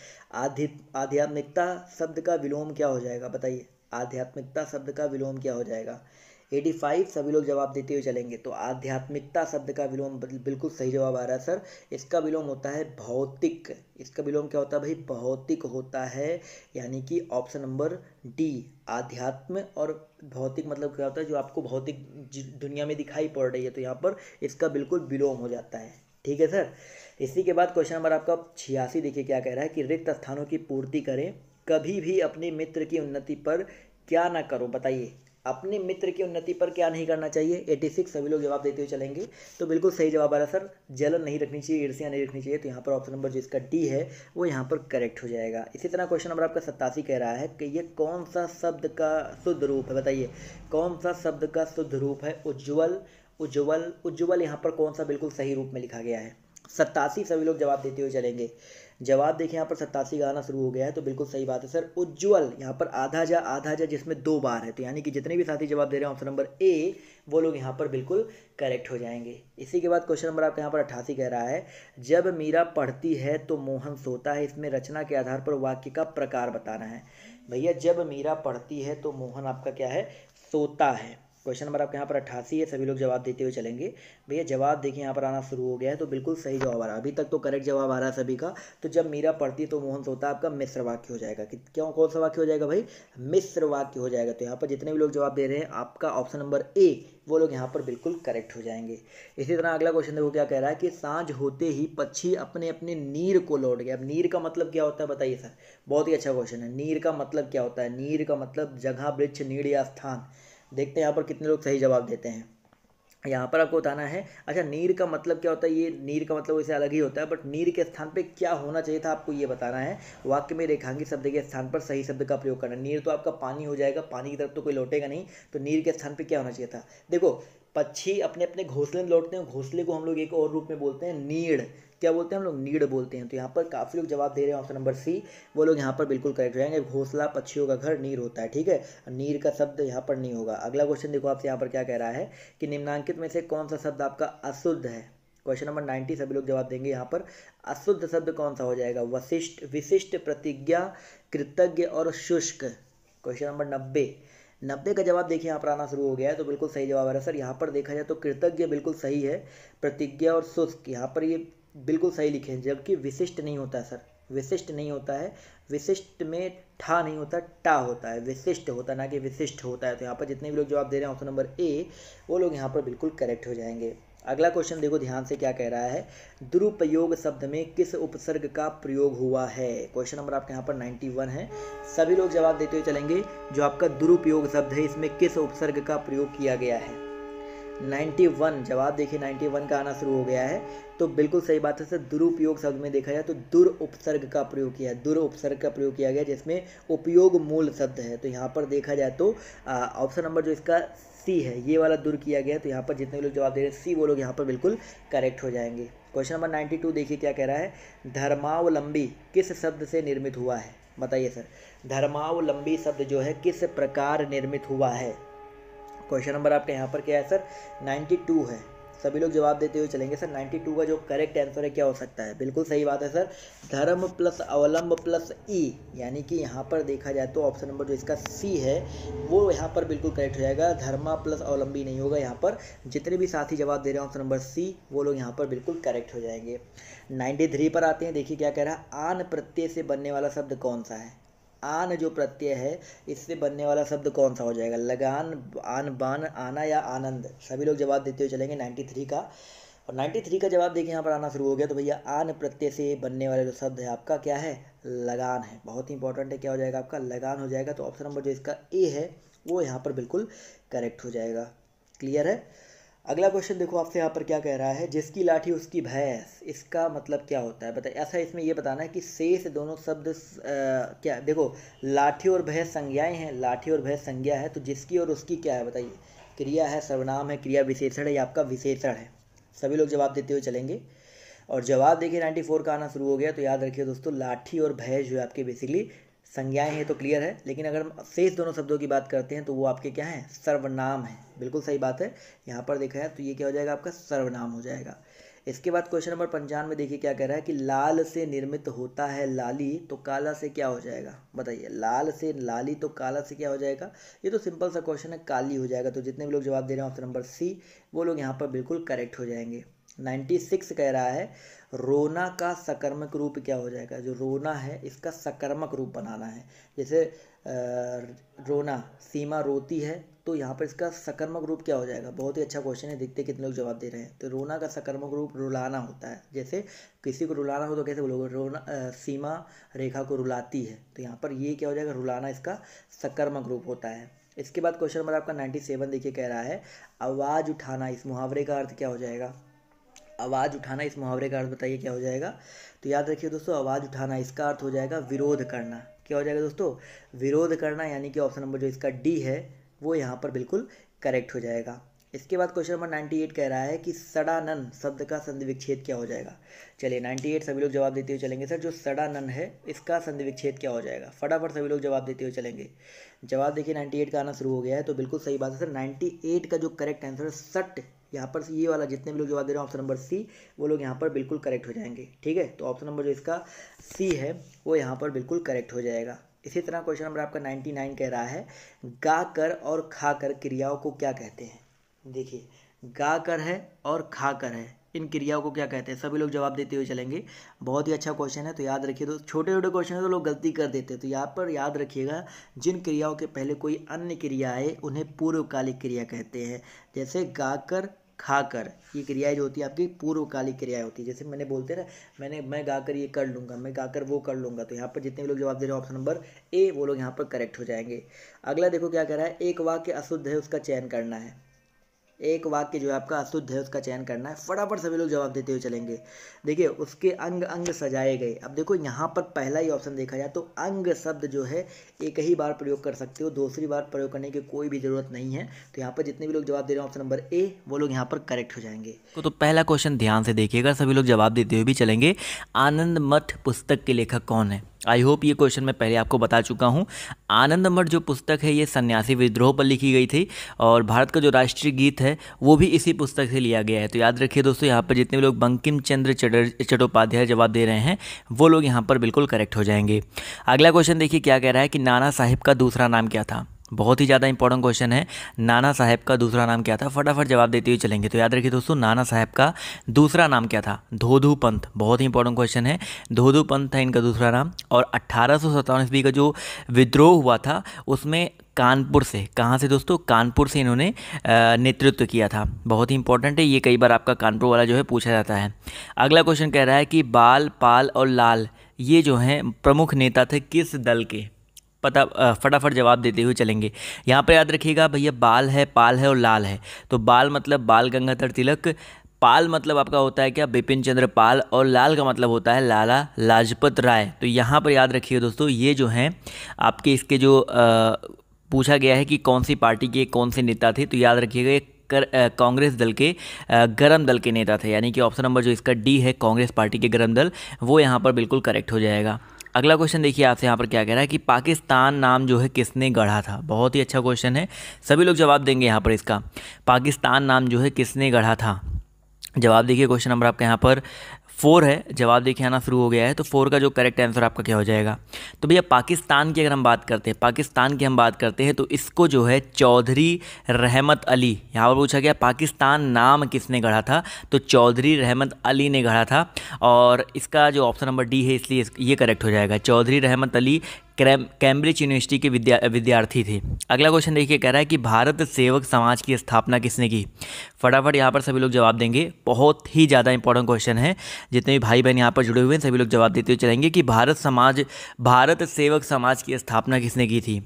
आध्यात्मिकता शब्द का विलोम क्या हो जाएगा बताइए आध्यात्मिकता शब्द का विलोम क्या हो जाएगा एटी फाइव सभी लोग जवाब देते हुए चलेंगे तो आध्यात्मिकता शब्द का विलोम बिल्कुल सही जवाब आ रहा है सर इसका विलोम होता है भौतिक इसका विलोम क्या होता है भाई भौतिक होता है यानी कि ऑप्शन नंबर डी आध्यात्म और भौतिक मतलब क्या होता है जो आपको भौतिक दुनिया में दिखाई पड़ रही है तो यहाँ पर इसका बिल्कुल विलोम हो जाता है ठीक है सर इसी के बाद क्वेश्चन नंबर आपका छियासी देखिए क्या कह रहा है कि रिक्त स्थानों की पूर्ति करें कभी भी अपने मित्र की उन्नति पर क्या ना करो बताइए अपने मित्र की उन्नति पर क्या नहीं करना चाहिए 86 सभी लोग जवाब देते हुए चलेंगे तो बिल्कुल सही जवाब आ रहा सर जलन नहीं रखनी चाहिए ईर्ष्या नहीं रखनी चाहिए तो यहाँ पर ऑप्शन नंबर जो इसका डी है वो यहाँ पर करेक्ट हो जाएगा इसी तरह क्वेश्चन नंबर आपका सत्तासी कह रहा है कि ये कौन सा शब्द का शुद्ध रूप है बताइए कौन सा शब्द का शुद्ध रूप है उज्ज्वल उज्ज्वल उज्ज्वल यहाँ पर कौन सा बिल्कुल सही रूप में लिखा गया है सत्तासी सभी लोग जवाब देते हुए चलेंगे जवाब देखिए यहाँ पर सत्तासी गाना शुरू हो गया है तो बिल्कुल सही बात है सर उज्ज्वल यहाँ पर आधा जा आधा जा जिसमें दो बार है तो यानी कि जितने भी साथी जवाब दे रहे हैं ऑप्शन नंबर ए वो लोग यहाँ पर बिल्कुल करेक्ट हो जाएंगे इसी के बाद क्वेश्चन नंबर आपका यहाँ पर अट्ठासी कह रहा है जब मीरा पढ़ती है तो मोहन सोता है इसमें रचना के आधार पर वाक्य का प्रकार बताना है भैया जब मीरा पढ़ती है तो मोहन आपका क्या है सोता है क्वेश्चन नंबर आपके यहाँ पर अट्ठासी है सभी लोग जवाब देते हुए चलेंगे भैया जवाब देखिए यहाँ पर आना शुरू हो गया है तो बिल्कुल सही जवाब आ रहा है अभी तक तो करेक्ट जवाब आ रहा है सभी का तो जब मीरा पढ़ती तो मोहन सोता आपका मिश्र वाक्य हो जाएगा कि क्यों कौन सा वाक्य हो जाएगा भाई मिश्र वाक्य हो जाएगा तो यहाँ पर जितने भी लोग जवाब दे रहे हैं आपका ऑप्शन नंबर ए वो लोग यहाँ पर बिल्कुल करेक्ट हो जाएंगे इसी तरह अगला क्वेश्चन देखो क्या कह रहा है कि सांझ होते ही पक्षी अपने अपने नीर को लौट गए अब नीर का मतलब क्या होता है बताइए सर बहुत ही अच्छा क्वेश्चन है नीर का मतलब क्या होता है नीर का मतलब जगह वृक्ष नीड़ या स्थान देखते हैं यहाँ पर कितने लोग सही जवाब देते हैं यहाँ पर आपको बताना है अच्छा नीर का मतलब क्या होता है ये नीर का मतलब वैसे अलग ही होता है बट नीर के स्थान पे क्या होना चाहिए था आपको ये बताना है वाक्य में रेखांगी शब्द के स्थान पर सही शब्द का प्रयोग करना नीर तो आपका पानी हो जाएगा पानी की तरफ तो कोई लौटेगा नहीं तो नीर के स्थान पे क्या होना चाहिए था देखो पक्षी अपने अपने घोंसले में लौटते हैं घोंसले को हम लोग एक और रूप में बोलते हैं नीड़ क्या बोलते हैं हम लोग नीड बोलते हैं तो यहाँ पर काफ़ी लोग जवाब दे रहे हैं ऑप्शन नंबर सी वो लोग यहाँ पर बिल्कुल करेक्ट रहेंगे घोसला पक्षियों का घर नीर होता है ठीक है नीर का शब्द यहाँ पर नहीं होगा अगला क्वेश्चन देखो आपसे यहाँ पर क्या कह रहा है कि निम्नांकित में से कौन सा शब्द आपका अशुद्ध है क्वेश्चन नंबर नाइन्टी सभी लोग जवाब देंगे यहाँ पर अशुद्ध शब्द कौन सा हो जाएगा वशिष्ठ विशिष्ट प्रतिज्ञा कृतज्ञ और शुष्क क्वेश्चन नंबर नब्बे नब्बे का जवाब देखिए यहाँ पर आना शुरू हो गया है तो बिल्कुल सही जवाब आ रहा है सर यहाँ पर देखा जाए तो कृतज्ञ बिल्कुल सही है प्रतिज्ञा और शुष्क यहाँ पर ये बिल्कुल सही लिखे हैं जबकि विशिष्ट नहीं होता है सर विशिष्ट नहीं होता है विशिष्ट में ठा नहीं होता टा होता है विशिष्ट होता है ना कि विशिष्ट होता है तो यहाँ पर जितने भी लोग जवाब दे रहे हैं ऑप्शन नंबर ए वो लोग यहाँ पर बिल्कुल करेक्ट हो जाएंगे अगला क्वेश्चन देखो ध्यान से क्या कह रहा है दुरुपयोग शब्द में किस उपसर्ग का प्रयोग हुआ है क्वेश्चन नंबर आपके यहाँ पर 91 है सभी लोग जवाब देते हुए चलेंगे जो आपका दुरुपयोग शब्द है इसमें किस उपसर्ग का प्रयोग किया गया है 91 जवाब देखिए 91 का आना शुरू हो गया है तो बिल्कुल सही बात है सर दुरुपयोग शब्द में देखा जाए तो दुर उपसर्ग का प्रयोग किया है दुर उपसर्ग का प्रयोग किया गया जिसमें उपयोग मूल शब्द है तो यहाँ पर देखा जाए तो ऑप्शन नंबर जो इसका सी है ये वाला दूर किया गया तो यहाँ पर जितने लोग जवाब दे रहे हैं सी वो लोग यहाँ पर बिल्कुल करेक्ट हो जाएंगे क्वेश्चन नंबर नाइन्टी टू देखिए क्या कह रहा है धर्मावलंबी किस शब्द से निर्मित हुआ है बताइए सर धर्मावलंबी शब्द जो है किस प्रकार निर्मित हुआ है क्वेश्चन नंबर आपके यहाँ पर क्या है सर नाइन्टी टू है सभी लोग जवाब देते हुए चलेंगे सर 92 का जो करेक्ट आंसर है क्या हो सकता है बिल्कुल सही बात है सर धर्म प्लस अवलंब प्लस ई e, यानी कि यहाँ पर देखा जाए तो ऑप्शन नंबर जो इसका सी है वो यहाँ पर बिल्कुल करेक्ट हो जाएगा धर्मा प्लस अवलंबी नहीं होगा यहाँ पर जितने भी साथी जवाब दे रहे हैं ऑप्शन नंबर सी वो लोग यहाँ पर बिल्कुल करेक्ट हो जाएंगे नाइन्टी पर आते हैं देखिए क्या कह रहा है आन प्रत्यय से बनने वाला शब्द कौन सा है आन जो प्रत्यय है इससे बनने वाला शब्द कौन सा हो जाएगा लगान आन बान आना या आनंद सभी लोग जवाब देते हुए चलेंगे नाइन्टी थ्री का और नाइन्टी थ्री का जवाब देखिए यहाँ पर आना शुरू हो गया तो भैया आन प्रत्यय से बनने वाला जो शब्द है आपका क्या है लगान है बहुत ही इंपॉर्टेंट है क्या हो जाएगा आपका लगान हो जाएगा तो ऑप्शन नंबर जो इसका ए है वो यहाँ पर बिल्कुल करेक्ट हो जाएगा क्लियर है अगला क्वेश्चन देखो आपसे यहाँ पर क्या कह रहा है जिसकी लाठी उसकी भैंस इसका मतलब क्या होता है बता ऐसा इसमें यह बताना है कि से से दोनों शब्द क्या देखो लाठी और भैंस संज्ञाएं हैं लाठी और भैंस संज्ञा है तो जिसकी और उसकी क्या है बताइए क्रिया है सर्वनाम है क्रिया विशेषण है या आपका विशेषण है सभी लोग जवाब देते हुए चलेंगे और जवाब देखिए नाइन्टी फोर का आना शुरू हो गया तो याद रखिए दोस्तों लाठी और भैंस जो है आपके बेसिकली संज्ञाएं हैं तो क्लियर है लेकिन अगर हम शेष दोनों शब्दों की बात करते हैं तो वो आपके क्या हैं सर्वनाम है बिल्कुल सही बात है यहाँ पर देखा है तो ये क्या हो जाएगा आपका सर्वनाम हो जाएगा इसके बाद क्वेश्चन नंबर पंचानवे देखिए क्या कह रहा है कि लाल से निर्मित होता है लाली तो काला से क्या हो जाएगा बताइए लाल से लाली तो काला से क्या हो जाएगा ये तो सिंपल सा क्वेश्चन है काली हो जाएगा तो जितने भी लोग जवाब दे रहे हैं ऑप्शन नंबर सी वो लोग यहाँ पर बिल्कुल करेक्ट हो जाएंगे नाइन्टी सिक्स कह रहा है रोना का सकर्मक रूप क्या हो जाएगा जो रोना है इसका सकर्मक रूप बनाना है जैसे रोना सीमा रोती है तो यहाँ पर इसका सकर्मक रूप क्या हो जाएगा बहुत ही अच्छा क्वेश्चन है देखते कितने लोग जवाब दे रहे हैं तो रोना का सकर्मक रूप रुलाना होता है जैसे किसी को रुलाना हो तो कैसे बोलोगे रोना आ, सीमा रेखा को रुलाती है तो यहाँ पर ये क्या हो जाएगा रुलाना इसका सकर्मक रूप होता है इसके बाद क्वेश्चन नंबर आपका नाइन्टी सेवन देखिए कह रहा है आवाज़ उठाना इस मुहावरे का अर्थ क्या हो जाएगा आवाज़ उठाना इस मुहावरे का अर्थ बताइए क्या हो जाएगा तो याद रखिए दोस्तों आवाज़ उठाना इसका अर्थ हो जाएगा विरोध करना क्या हो जाएगा दोस्तों विरोध करना यानी कि ऑप्शन नंबर जो इसका डी है वो यहाँ पर बिल्कुल करेक्ट हो जाएगा इसके बाद क्वेश्चन नंबर नाइन्टी एट कह रहा है कि सड़ानन शब्द का संधि विच्छेद क्या हो जाएगा चलिए नाइन्टी एट सभी लोग जवाब देते हुए चलेंगे सर जो सड़ानन है इसका संधि विच्छेद क्या हो जाएगा फटाफट सभी लोग जवाब देते हुए चलेंगे जवाब देखिए नाइन्टी एट का आना शुरू हो गया है तो बिल्कुल सही बात है सर नाइन्टी एट का जो करेक्ट आंसर सट यहाँ पर ये वाला जितने भी लोग जवाब दे रहे हैं ऑप्शन नंबर सी वो लोग यहाँ पर बिल्कुल करेक्ट हो जाएंगे ठीक है तो ऑप्शन नंबर जो इसका सी है वो यहाँ पर बिल्कुल करेक्ट हो जाएगा इसी तरह क्वेश्चन नंबर आपका नाइन्टी नाइन कह रहा है गा कर और खा कर क्रियाओं को क्या कहते हैं देखिए गा कर है और खा कर है इन क्रियाओं को क्या कहते हैं सभी लोग जवाब देते हुए चलेंगे बहुत ही अच्छा क्वेश्चन है तो याद रखिए दोस्त छोटे छोटे क्वेश्चन है तो लोग गलती कर देते हैं तो यहाँ पर याद रखिएगा जिन क्रियाओं के पहले कोई अन्य क्रिया आए उन्हें पूर्वकालिक क्रिया कहते हैं जैसे गाकर खाकर ये क्रियाएं जो होती है आपकी पूर्वकालिक क्रियाएं होती है जैसे मैंने बोलते ना मैंने मैं गाकर ये कर लूँगा मैं गाकर वो कर लूँगा तो यहाँ पर जितने भी लोग जवाब दे रहे हैं ऑप्शन नंबर ए वो लोग यहाँ पर करेक्ट हो जाएंगे अगला देखो क्या कह रहा है एक वाक्य अशुद्ध है उसका चयन करना है एक वाक्य जो है आपका अशुद्ध है उसका चयन करना है फटाफट सभी लोग जवाब देते हुए चलेंगे देखिए उसके अंग अंग सजाए गए अब देखो यहाँ पर पहला ही ऑप्शन देखा जाए तो अंग शब्द जो है एक ही बार प्रयोग कर सकते हो दूसरी बार प्रयोग करने की कोई भी ज़रूरत नहीं है तो यहाँ पर जितने भी लोग जवाब दे रहे हैं ऑप्शन नंबर ए वो लोग यहाँ पर करेक्ट हो जाएंगे तो, तो पहला क्वेश्चन ध्यान से देखिएगा सभी लोग जवाब देते हुए भी चलेंगे आनंद मठ पुस्तक के लेखक कौन है आई होप ये क्वेश्चन मैं पहले आपको बता चुका हूँ आनंद मठ जो पुस्तक है ये सन्यासी विद्रोह पर लिखी गई थी और भारत का जो राष्ट्रीय गीत है वो भी इसी पुस्तक से लिया गया है तो याद रखिए दोस्तों यहाँ पर जितने भी लोग बंकिम चंद्र चट्टोपाध्याय जवाब दे रहे हैं वो लोग यहाँ पर बिल्कुल करेक्ट हो जाएंगे अगला क्वेश्चन देखिए क्या कह रहा है कि नाना साहिब का दूसरा नाम क्या था बहुत ही ज़्यादा इंपॉर्टेंट क्वेश्चन है नाना साहब का दूसरा नाम क्या था फटाफट जवाब देते हुए चलेंगे तो याद रखिए दोस्तों नाना साहब का दूसरा नाम क्या था धोधू पंथ बहुत ही इंपॉर्टेंट क्वेश्चन है धोधू पंथ था इनका दूसरा नाम और अट्ठारह सौ ईस्वी का जो विद्रोह हुआ था उसमें कानपुर से कहाँ से दोस्तों कानपुर से इन्होंने नेतृत्व किया था बहुत ही इंपॉर्टेंट है ये कई बार आपका कानपुर वाला जो है पूछा जाता है अगला क्वेश्चन कह रहा है कि बाल पाल और लाल ये जो हैं प्रमुख नेता थे किस दल के पता फटाफट जवाब देते हुए चलेंगे यहाँ पर याद रखिएगा भैया बाल है पाल है और लाल है तो बाल मतलब बाल गंगाधर तिलक पाल मतलब आपका होता है क्या बिपिन चंद्र पाल और लाल का मतलब होता है लाला लाजपत राय तो यहाँ पर याद रखिए दोस्तों ये जो हैं आपके इसके जो आ, पूछा गया है कि कौन सी पार्टी के कौन से नेता थे तो याद रखिएगा ये कांग्रेस दल के गरम दल के नेता थे यानी कि ऑप्शन नंबर जो इसका डी है कांग्रेस पार्टी के गरम दल वो यहाँ पर बिल्कुल करेक्ट हो जाएगा अगला क्वेश्चन देखिए आपसे यहाँ पर क्या कह रहा है कि पाकिस्तान नाम जो है किसने गढ़ा था बहुत ही अच्छा क्वेश्चन है सभी लोग जवाब देंगे यहाँ पर इसका पाकिस्तान नाम जो है किसने गढ़ा था जवाब देखिए क्वेश्चन नंबर आपका यहाँ पर फोर है जवाब देखिए आना शुरू हो गया है तो फोर का जो करेक्ट आंसर आपका क्या हो जाएगा तो भैया पाकिस्तान की अगर हम बात करते हैं पाकिस्तान की हम बात करते हैं तो इसको जो है चौधरी रहमत अली यहाँ पर पूछा गया पाकिस्तान नाम किसने गढ़ा था तो चौधरी रहमत अली ने गढ़ा था और इसका जो ऑप्शन नंबर डी है इसलिए ये करेक्ट हो जाएगा चौधरी रहमत अली कैम्ब्रिज यूनिवर्सिटी के विद्या विद्यार्थी थे अगला क्वेश्चन देखिए कह रहा है कि भारत सेवक समाज की स्थापना किसने की फटाफट यहाँ पर सभी लोग जवाब देंगे बहुत ही ज़्यादा इंपॉर्टेंट क्वेश्चन है जितने भी भाई बहन यहाँ पर जुड़े हुए हैं सभी लोग जवाब देते हुए चलेंगे कि भारत समाज भारत सेवक समाज की स्थापना किसने की थी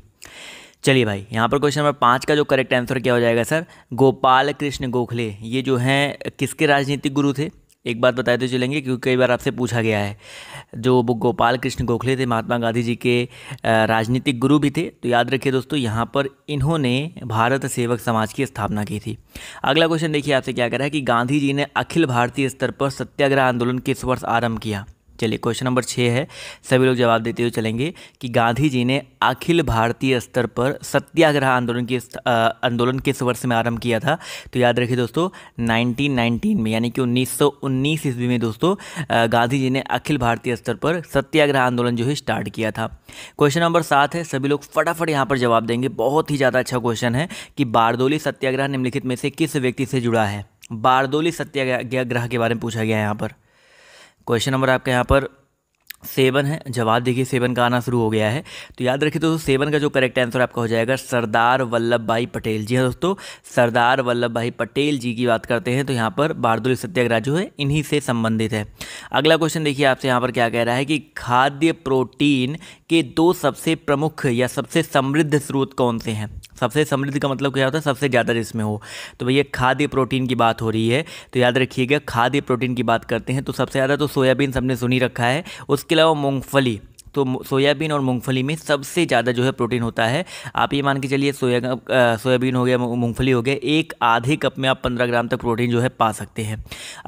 चलिए भाई यहाँ पर क्वेश्चन नंबर पाँच का जो करेक्ट आंसर क्या हो जाएगा सर गोपाल कृष्ण गोखले ये जो हैं किसके राजनीतिक गुरु थे एक बात बताते तो चलेंगे क्योंकि कई बार आपसे पूछा गया है जो गोपाल कृष्ण गोखले थे महात्मा गांधी जी के राजनीतिक गुरु भी थे तो याद रखिए दोस्तों यहाँ पर इन्होंने भारत सेवक समाज की स्थापना की थी अगला क्वेश्चन देखिए आपसे क्या करा है कि गांधी जी ने अखिल भारतीय स्तर पर सत्याग्रह आंदोलन किस वर्ष आरंभ किया चलिए क्वेश्चन नंबर छः है सभी लोग जवाब देते हुए चलेंगे कि गांधी जी ने अखिल भारतीय स्तर पर सत्याग्रह आंदोलन के आंदोलन किस वर्ष में आरंभ किया था तो याद रखिए दोस्तों 1919 में यानी कि 1919 ईस्वी में दोस्तों गांधी जी ने अखिल भारतीय स्तर पर सत्याग्रह आंदोलन जो है स्टार्ट किया था क्वेश्चन नंबर सात है सभी लोग फटाफट यहाँ पर जवाब देंगे बहुत ही ज़्यादा अच्छा क्वेश्चन है कि बारदोली सत्याग्रह निम्नलिखित में से किस व्यक्ति से जुड़ा है बारदोली सत्याग्रह के बारे में पूछा गया है यहाँ पर क्वेश्चन नंबर आपके यहाँ पर सेवन है जवाब देखिए सेवन का आना शुरू हो गया है तो याद रखिए दोस्तों सेवन का जो करेक्ट आंसर आपका हो जाएगा सरदार वल्लभ भाई पटेल जी हाँ दोस्तों सरदार वल्लभ भाई पटेल जी की बात करते हैं तो यहाँ पर बारदुली सत्याग्रह जो है इन्हीं से संबंधित है अगला क्वेश्चन देखिए आपसे यहाँ पर क्या कह रहा है कि खाद्य प्रोटीन के दो सबसे प्रमुख या सबसे समृद्ध स्रोत कौन से हैं सबसे समृद्ध का मतलब क्या होता है सबसे ज़्यादा जिसमें हो तो भैया खाद्य प्रोटीन की बात हो रही है तो याद रखिएगा खाद्य प्रोटीन की बात करते हैं तो सबसे ज़्यादा तो सोयाबीन सबने सुनी रखा है उसके अलावा मूँगफली तो सोयाबीन और मूंगफली में सबसे ज़्यादा जो है प्रोटीन होता है आप ये मान के चलिए सोया सोयाबीन हो गया मूंगफली हो गया एक आधे कप में आप पंद्रह ग्राम तक प्रोटीन जो है पा सकते हैं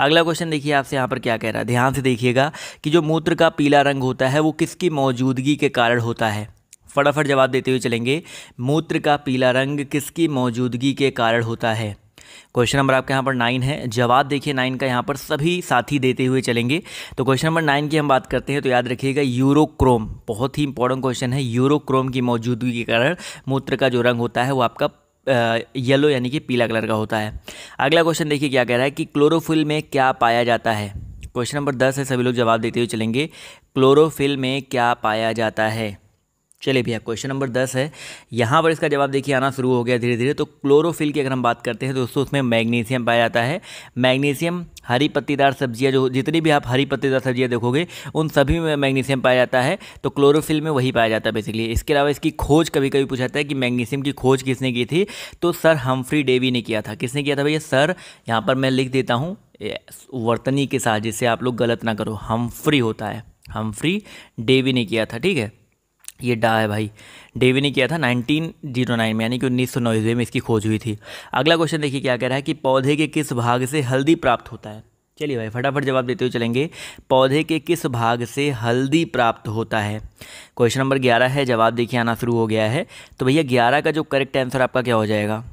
अगला क्वेश्चन देखिए आपसे यहाँ पर क्या कह रहा है ध्यान से देखिएगा कि जो मूत्र का पीला रंग होता है वो किसकी मौजूदगी के कारण होता है फटाफट जवाब देते हुए चलेंगे मूत्र का पीला रंग किसकी मौजूदगी के कारण होता है क्वेश्चन नंबर आपके यहाँ पर नाइन है जवाब देखिए नाइन का यहाँ पर सभी साथी देते हुए चलेंगे तो क्वेश्चन नंबर नाइन की हम बात करते हैं तो याद रखिएगा यूरोक्रोम बहुत ही इंपॉर्टेंट क्वेश्चन है यूरोक्रोम की मौजूदगी के कारण मूत्र का जो रंग होता है वो आपका येलो यानी कि पीला कलर का होता है अगला क्वेश्चन देखिए क्या कह रहा है कि क्लोरोफिल में क्या पाया जाता है क्वेश्चन नंबर दस है सभी लोग जवाब देते हुए चलेंगे क्लोरोफिल में क्या पाया जाता है चलिए भैया क्वेश्चन नंबर दस है यहाँ पर इसका जवाब देखिए आना शुरू हो गया धीरे धीरे तो क्लोरोफिल की अगर हम बात करते हैं तो दोस्तों उसमें मैग्नीशियम पाया जाता है मैग्नीशियम हरी पत्तीदार सब्जियाँ जो जितनी भी आप हरी पत्तीदार सब्जियाँ देखोगे उन सभी में मैग्नीशियम पाया जाता है तो क्लोरोफिल में वही पाया जाता है बेसिकली इसके अलावा इसकी खोज कभी कभी पूछा जाता है कि मैग्नीशियम की खोज किसने की थी तो सर हम्फ्री डेवी ने किया था किसने किया था भैया सर यहाँ पर मैं लिख देता हूँ वर्तनी के साथ जिससे आप लोग गलत ना करो हम्फ्री होता है हम्फ्री डेवी ने किया था ठीक है ये डा है भाई डेवी ने किया था 1909 में यानी कि उन्नीस में इसकी खोज हुई थी अगला क्वेश्चन देखिए क्या कह रहा है कि पौधे के किस भाग से हल्दी प्राप्त होता है चलिए भाई फटाफट जवाब देते हुए चलेंगे पौधे के किस भाग से हल्दी प्राप्त होता है क्वेश्चन नंबर ग्यारह है जवाब देखिए आना शुरू हो गया है तो भैया ग्यारह का जो करेक्ट आंसर आपका क्या हो जाएगा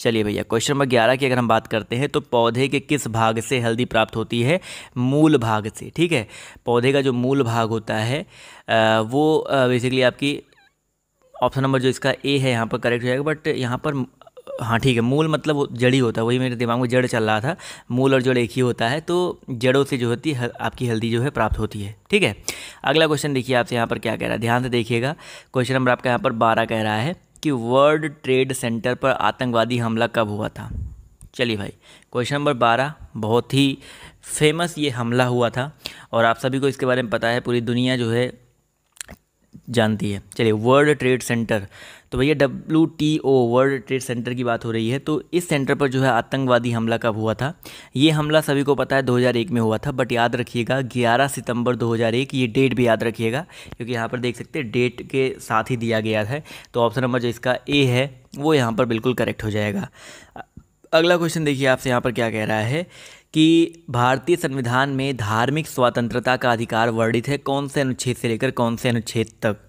चलिए भैया क्वेश्चन नंबर ग्यारह की अगर हम बात करते हैं तो पौधे के किस भाग से हल्दी प्राप्त होती है मूल भाग से ठीक है पौधे का जो मूल भाग होता है वो बेसिकली आपकी ऑप्शन नंबर जो इसका ए है यहाँ पर करेक्ट हो जाएगा बट यहाँ पर हाँ ठीक है मूल मतलब जड़ ही होता है वही मेरे दिमाग में जड़ चल रहा था मूल और जड़ एक ही होता है तो जड़ों से जो होती है आपकी हल्दी जो है प्राप्त होती है ठीक है अगला क्वेश्चन देखिए आपसे यहाँ पर क्या कह रहा है ध्यान से देखिएगा क्वेश्चन नंबर आपका यहाँ पर बारह कह रहा है कि वर्ल्ड ट्रेड सेंटर पर आतंकवादी हमला कब हुआ था चलिए भाई क्वेश्चन नंबर बारह बहुत ही फेमस ये हमला हुआ था और आप सभी को इसके बारे में पता है पूरी दुनिया जो है जानती है चलिए वर्ल्ड ट्रेड सेंटर तो भैया W T O world trade centre की बात हो रही है तो इस सेंटर पर जो है आतंकवादी हमला कब हुआ था ये हमला सभी को पता है 2001 में हुआ था बट याद रखिएगा 11 सितंबर 2001 ये डेट भी याद रखिएगा क्योंकि यहाँ पर देख सकते हैं डेट के साथ ही दिया गया है तो ऑप्शन नंबर जो इसका ए है वो यहाँ पर बिल्कुल करेक्ट हो जाएगा अगला क्वेश्चन देखिए आपसे यहाँ पर क्या कह रहा है कि भारतीय संविधान में धार्मिक स्वतंत्रता का अधिकार वर्णित है कौन से अनुच्छेद से लेकर कौन से अनुच्छेद तक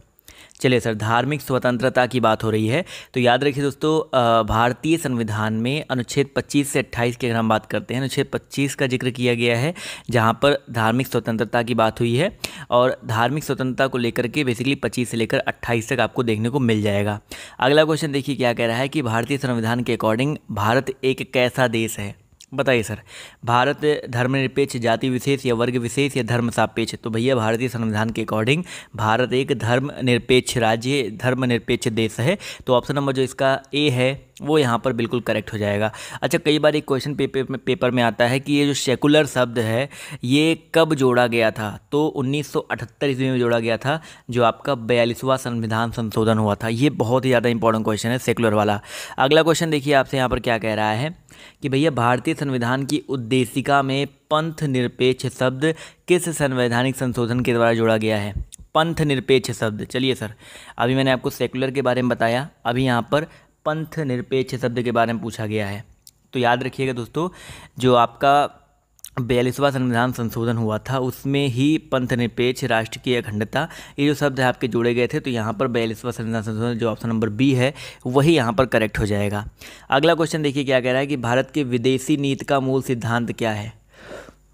चलिए सर धार्मिक स्वतंत्रता की बात हो रही है तो याद रखिए दोस्तों भारतीय संविधान में अनुच्छेद 25 से 28 की अगर हम बात करते हैं अनुच्छेद 25 का जिक्र किया गया है जहाँ पर धार्मिक स्वतंत्रता की बात हुई है और धार्मिक स्वतंत्रता को लेकर के बेसिकली पच्चीस से लेकर अट्ठाईस तक आपको देखने को मिल जाएगा अगला क्वेश्चन देखिए क्या कह रहा है कि भारतीय संविधान के अकॉर्डिंग भारत एक कैसा देश है बताइए सर भारत धर्मनिरपेक्ष जाति विशेष या वर्ग विशेष या धर्म सापेक्ष तो भैया भारतीय संविधान के अकॉर्डिंग भारत एक धर्मनिरपेक्ष राज्य धर्मनिरपेक्ष देश है तो ऑप्शन नंबर जो इसका ए है वो यहाँ पर बिल्कुल करेक्ट हो जाएगा अच्छा कई बार एक क्वेश्चन पेपर में पेपर में आता है कि ये जो सेकुलर शब्द है ये कब जोड़ा गया था तो उन्नीस सौ ईस्वी में जोड़ा गया था जो आपका बयालीसवां संविधान संशोधन हुआ था ये बहुत ही ज़्यादा इंपॉर्टेंट क्वेश्चन है सेकुलर वाला अगला क्वेश्चन देखिए आपसे यहाँ पर क्या कह रहा है कि भैया भारतीय संविधान की उद्देशिका में पंथ निरपेक्ष शब्द किस संवैधानिक संशोधन के द्वारा जोड़ा गया है पंथ निरपेक्ष शब्द चलिए सर अभी मैंने आपको सेकुलर के बारे में बताया अभी यहाँ पर पंथ निरपेक्ष शब्द के बारे में पूछा गया है तो याद रखिएगा दोस्तों जो आपका बयालीसवां संविधान संशोधन हुआ था उसमें ही पंथ निरपेक्ष राष्ट्र की अखंडता ये जो शब्द है आपके जोड़े गए थे तो यहाँ पर बयालीसवां संविधान संशोधन जो ऑप्शन नंबर बी है वही यहाँ पर करेक्ट हो जाएगा अगला क्वेश्चन देखिए क्या कह रहा है कि भारत के विदेशी नीति का मूल सिद्धांत क्या है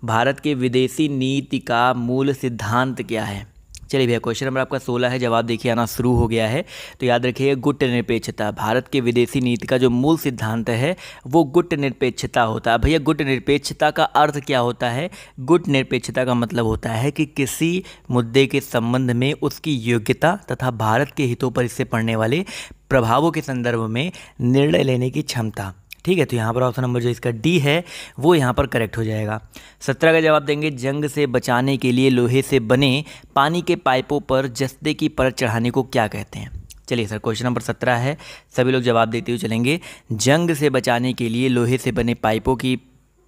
भारत के विदेशी नीति का मूल सिद्धांत क्या है चलिए भैया क्वेश्चन नंबर आपका सोलह है जवाब देखिए आना शुरू हो गया है तो याद रखिए गुट निरपेक्षता भारत के विदेशी नीति का जो मूल सिद्धांत है वो गुट निरपेक्षता होता है भैया गुट निरपेक्षता का अर्थ क्या होता है गुट निरपेक्षता का मतलब होता है कि किसी मुद्दे के संबंध में उसकी योग्यता तथा भारत के हितों पर इससे पड़ने वाले प्रभावों के संदर्भ में निर्णय लेने की क्षमता ठीक है तो यहाँ पर ऑप्शन नंबर जो इसका डी है वो यहाँ पर करेक्ट हो जाएगा सत्रह का जवाब देंगे जंग से बचाने के लिए लोहे से बने पानी के पाइपों पर जस्ते की परत चढ़ाने को क्या कहते हैं चलिए सर क्वेश्चन नंबर सत्रह है सभी लोग जवाब देते हुए चलेंगे जंग से बचाने के लिए लोहे से बने पाइपों की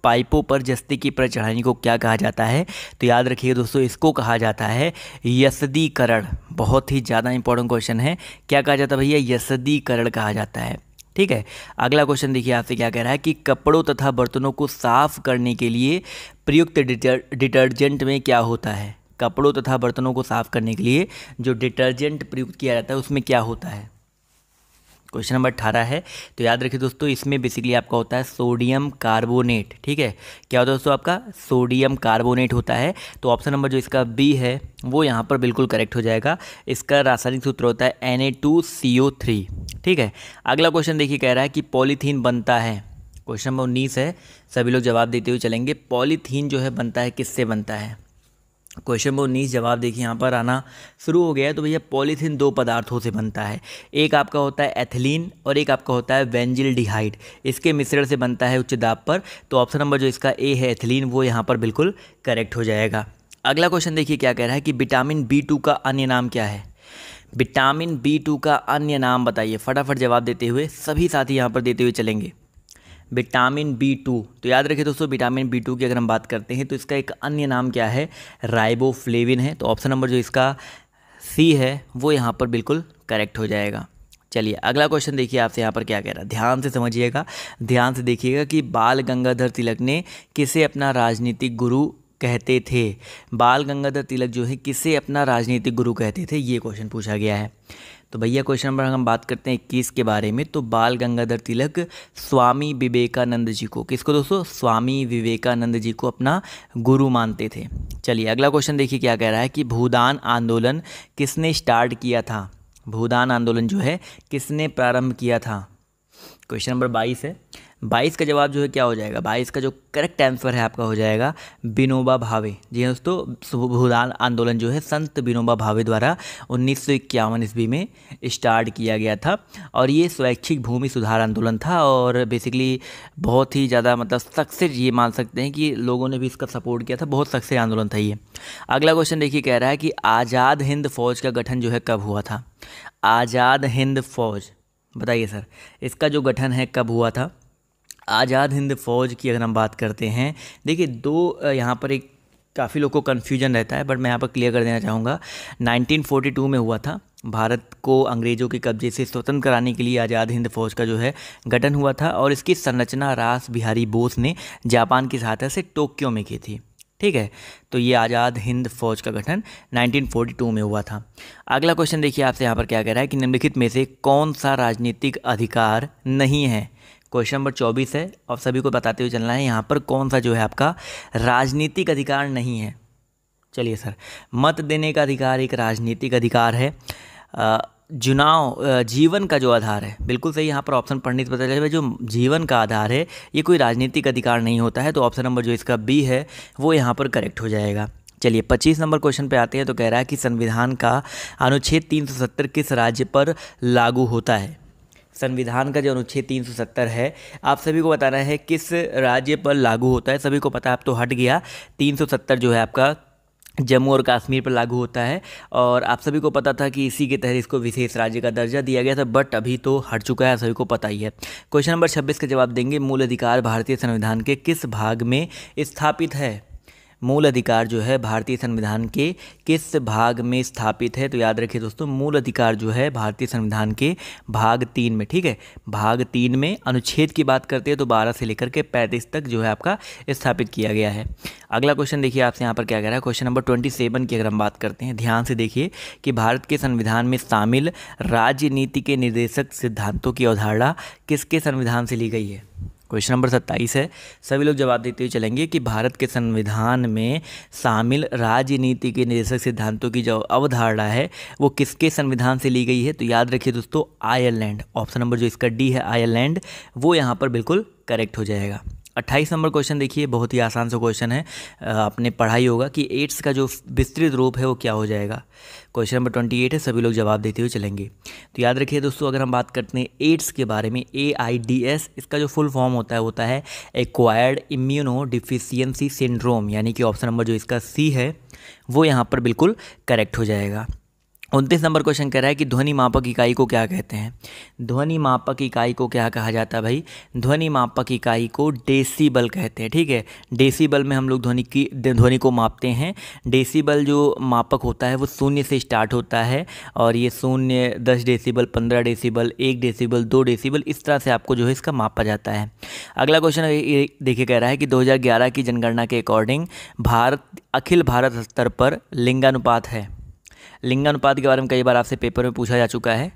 पाइपों पर जस्ते की परत चढ़ाने को क्या कहा जाता है तो याद रखिए दोस्तों इसको कहा जाता है यसदीकरण बहुत ही ज़्यादा इंपॉर्टेंट क्वेश्चन है क्या कहा जाता है भैया यसदीकरण कहा जाता है ठीक है अगला क्वेश्चन देखिए आपसे क्या कह रहा है कि कपड़ों तथा बर्तनों को साफ करने के लिए प्रयुक्त डिटर, डिटर्जेंट में क्या होता है कपड़ों तथा बर्तनों को साफ करने के लिए जो डिटर्जेंट प्रयुक्त किया जाता है उसमें क्या होता है क्वेश्चन नंबर अठारह है तो याद रखिए दोस्तों इसमें बेसिकली आपका होता है सोडियम कार्बोनेट ठीक है क्या होता है दोस्तों आपका सोडियम कार्बोनेट होता है तो ऑप्शन नंबर जो इसका बी है वो यहाँ पर बिल्कुल करेक्ट हो जाएगा इसका रासायनिक सूत्र होता है एन ठीक है अगला क्वेश्चन देखिए कह रहा है कि पॉलीथीन बनता है क्वेश्चन नंबर उन्नीस है सभी लोग जवाब देते हुए चलेंगे पॉलीथीन जो है बनता है किससे बनता है क्वेश्चन नंबर उन्नीस जवाब देखिए यहाँ पर आना शुरू हो गया है तो भैया पॉलीथीन दो पदार्थों से बनता है एक आपका होता है एथिलीन और एक आपका होता है वेंजिल डिहाइड इसके मिश्रण से बनता है उच्च दाब पर तो ऑप्शन नंबर जो इसका ए है एथिलीन वो यहाँ पर बिल्कुल करेक्ट हो जाएगा अगला क्वेश्चन देखिए क्या कह रहा है कि विटामिन बी टू का अन्य नाम क्या है विटामिन बी टू का अन्य नाम बताइए फटाफट जवाब देते हुए सभी साथी यहाँ पर देते हुए चलेंगे विटामिन बी टू तो याद रखिए दोस्तों विटामिन बी टू की अगर हम बात करते हैं तो इसका एक अन्य नाम क्या है राइबोफ्लेविन है तो ऑप्शन नंबर जो इसका सी है वो यहाँ पर बिल्कुल करेक्ट हो जाएगा चलिए अगला क्वेश्चन देखिए आपसे यहाँ पर क्या कह रहा है ध्यान से समझिएगा ध्यान से देखिएगा कि बाल गंगाधर तिलक ने किसे अपना राजनीतिक गुरु कहते थे बाल गंगाधर तिलक जो है किसे अपना राजनीतिक गुरु कहते थे ये क्वेश्चन पूछा गया है तो भैया क्वेश्चन नंबर हम बात करते हैं इक्कीस के बारे में तो बाल गंगाधर तिलक स्वामी विवेकानंद जी को किसको दोस्तों स्वामी विवेकानंद जी को अपना गुरु मानते थे चलिए अगला क्वेश्चन देखिए क्या कह रहा है कि भूदान आंदोलन किसने स्टार्ट किया था भूदान आंदोलन जो है किसने प्रारंभ किया था क्वेश्चन नंबर बाईस है बाईस का जवाब जो है क्या हो जाएगा बाईस का जो करेक्ट आंसर है आपका हो जाएगा विनोबा भावे जी हाँ दोस्तों भूदान आंदोलन जो है संत विनोबा भावे द्वारा उन्नीस सौ इक्यावन ईस्वी में स्टार्ट किया गया था और ये स्वैच्छिक भूमि सुधार आंदोलन था और बेसिकली बहुत ही ज़्यादा मतलब सक्सेस ये मान सकते हैं कि लोगों ने भी इसका सपोर्ट किया था बहुत सक्सेस आंदोलन था ये अगला क्वेश्चन देखिए कह रहा है कि आज़ाद हिंद फौज का गठन जो है कब हुआ था आज़ाद हिंद फौज बताइए सर इसका जो गठन है कब हुआ था आज़ाद हिंद फौज की अगर हम बात करते हैं देखिए दो यहाँ पर एक काफ़ी लोग को कन्फ्यूजन रहता है बट मैं यहाँ पर क्लियर कर देना चाहूँगा 1942 में हुआ था भारत को अंग्रेज़ों के कब्जे से स्वतंत्र कराने के लिए आज़ाद हिंद फौज का जो है गठन हुआ था और इसकी संरचना रास बिहारी बोस ने जापान की सहायता से टोक्यो में की थी ठीक है तो ये आज़ाद हिंद फौज का गठन 1942 में हुआ था अगला क्वेश्चन देखिए आपसे यहाँ पर क्या कह रहा है कि निम्नलिखित में से कौन सा राजनीतिक अधिकार नहीं है क्वेश्चन नंबर चौबीस है और सभी को बताते हुए चलना है यहाँ पर कौन सा जो है आपका राजनीतिक अधिकार नहीं है चलिए सर मत देने का अधिकार एक राजनीतिक अधिकार है चुनाव जीवन का जो आधार है बिल्कुल सही यहाँ पर ऑप्शन पढ़ने से पता जो जीवन का आधार है ये कोई राजनीतिक अधिकार नहीं होता है तो ऑप्शन नंबर जो इसका बी है वो यहाँ पर करेक्ट हो जाएगा चलिए 25 नंबर क्वेश्चन पे आते हैं तो कह रहा है कि संविधान का अनुच्छेद 370 किस राज्य पर लागू होता है संविधान का जो अनुच्छेद 370 है आप सभी को बताना है किस राज्य पर लागू होता है सभी को पता है आप तो हट गया 370 जो है आपका जम्मू और कश्मीर पर लागू होता है और आप सभी को पता था कि इसी के तहत इसको विशेष राज्य का दर्जा दिया गया था बट अभी तो हट चुका है सभी को पता ही है क्वेश्चन नंबर 26 का जवाब देंगे मूल अधिकार भारतीय संविधान के किस भाग में स्थापित है मूल अधिकार जो है भारतीय संविधान के किस भाग में स्थापित है तो याद रखिए दोस्तों मूल अधिकार जो है भारतीय संविधान के भाग तीन में ठीक है भाग तीन में अनुच्छेद की बात करते हैं तो बारह से लेकर के पैंतीस तक जो है आपका स्थापित किया गया है अगला क्वेश्चन देखिए आपसे यहाँ पर क्या कह रहा है क्वेश्चन नंबर ट्वेंटी सेवन की अगर हम बात करते हैं ध्यान से देखिए कि भारत के संविधान में शामिल राजनीति के निर्देशक सिद्धांतों की अवधारणा किसके संविधान से ली गई है क्वेश्चन नंबर सत्ताईस है सभी लोग जवाब देते हुए चलेंगे कि भारत के संविधान में शामिल राजनीति के निदेशक सिद्धांतों की जो अवधारणा है वो किसके संविधान से ली गई है तो याद रखिए दोस्तों आयरलैंड ऑप्शन नंबर जो इसका डी है आयरलैंड वो यहाँ पर बिल्कुल करेक्ट हो जाएगा अट्ठाईस नंबर क्वेश्चन देखिए बहुत ही आसान सा क्वेश्चन है आपने पढ़ाई होगा कि एड्स का जो विस्तृत रूप है वो क्या हो जाएगा क्वेश्चन नंबर ट्वेंटी एट है सभी लोग जवाब देते हुए चलेंगे तो याद रखिए दोस्तों अगर हम बात करते हैं एड्स के बारे में ए आई डी एस इसका जो फुल फॉर्म होता है होता है एक्वायर्ड इम्यूनो डिफिशियंसी सिंड्रोम यानी कि ऑप्शन नंबर जो इसका सी है वो यहाँ पर बिल्कुल करेक्ट हो जाएगा उनतीस नंबर क्वेश्चन कह रहा है कि ध्वनि मापक इकाई को क्या कहते हैं ध्वनि मापक इकाई को क्या कहा जाता है भाई ध्वनि मापक इकाई को डेसीबल कहते हैं ठीक है डेसीबल में हम लोग ध्वनि की ध्वनि को मापते हैं डेसीबल जो मापक होता है वो शून्य से स्टार्ट होता है और ये शून्य दस डेसीबल पंद्रह डेसीबल एक डेसीबल दो डेसीबल इस तरह से आपको जो है इसका मापा जाता है अगला क्वेश्चन देखिए कह रहा है कि दो की जनगणना के अकॉर्डिंग भारत अखिल भारत स्तर पर लिंगानुपात है लिंगानुपात के बारे में कई बार आपसे पेपर में पूछा जा चुका है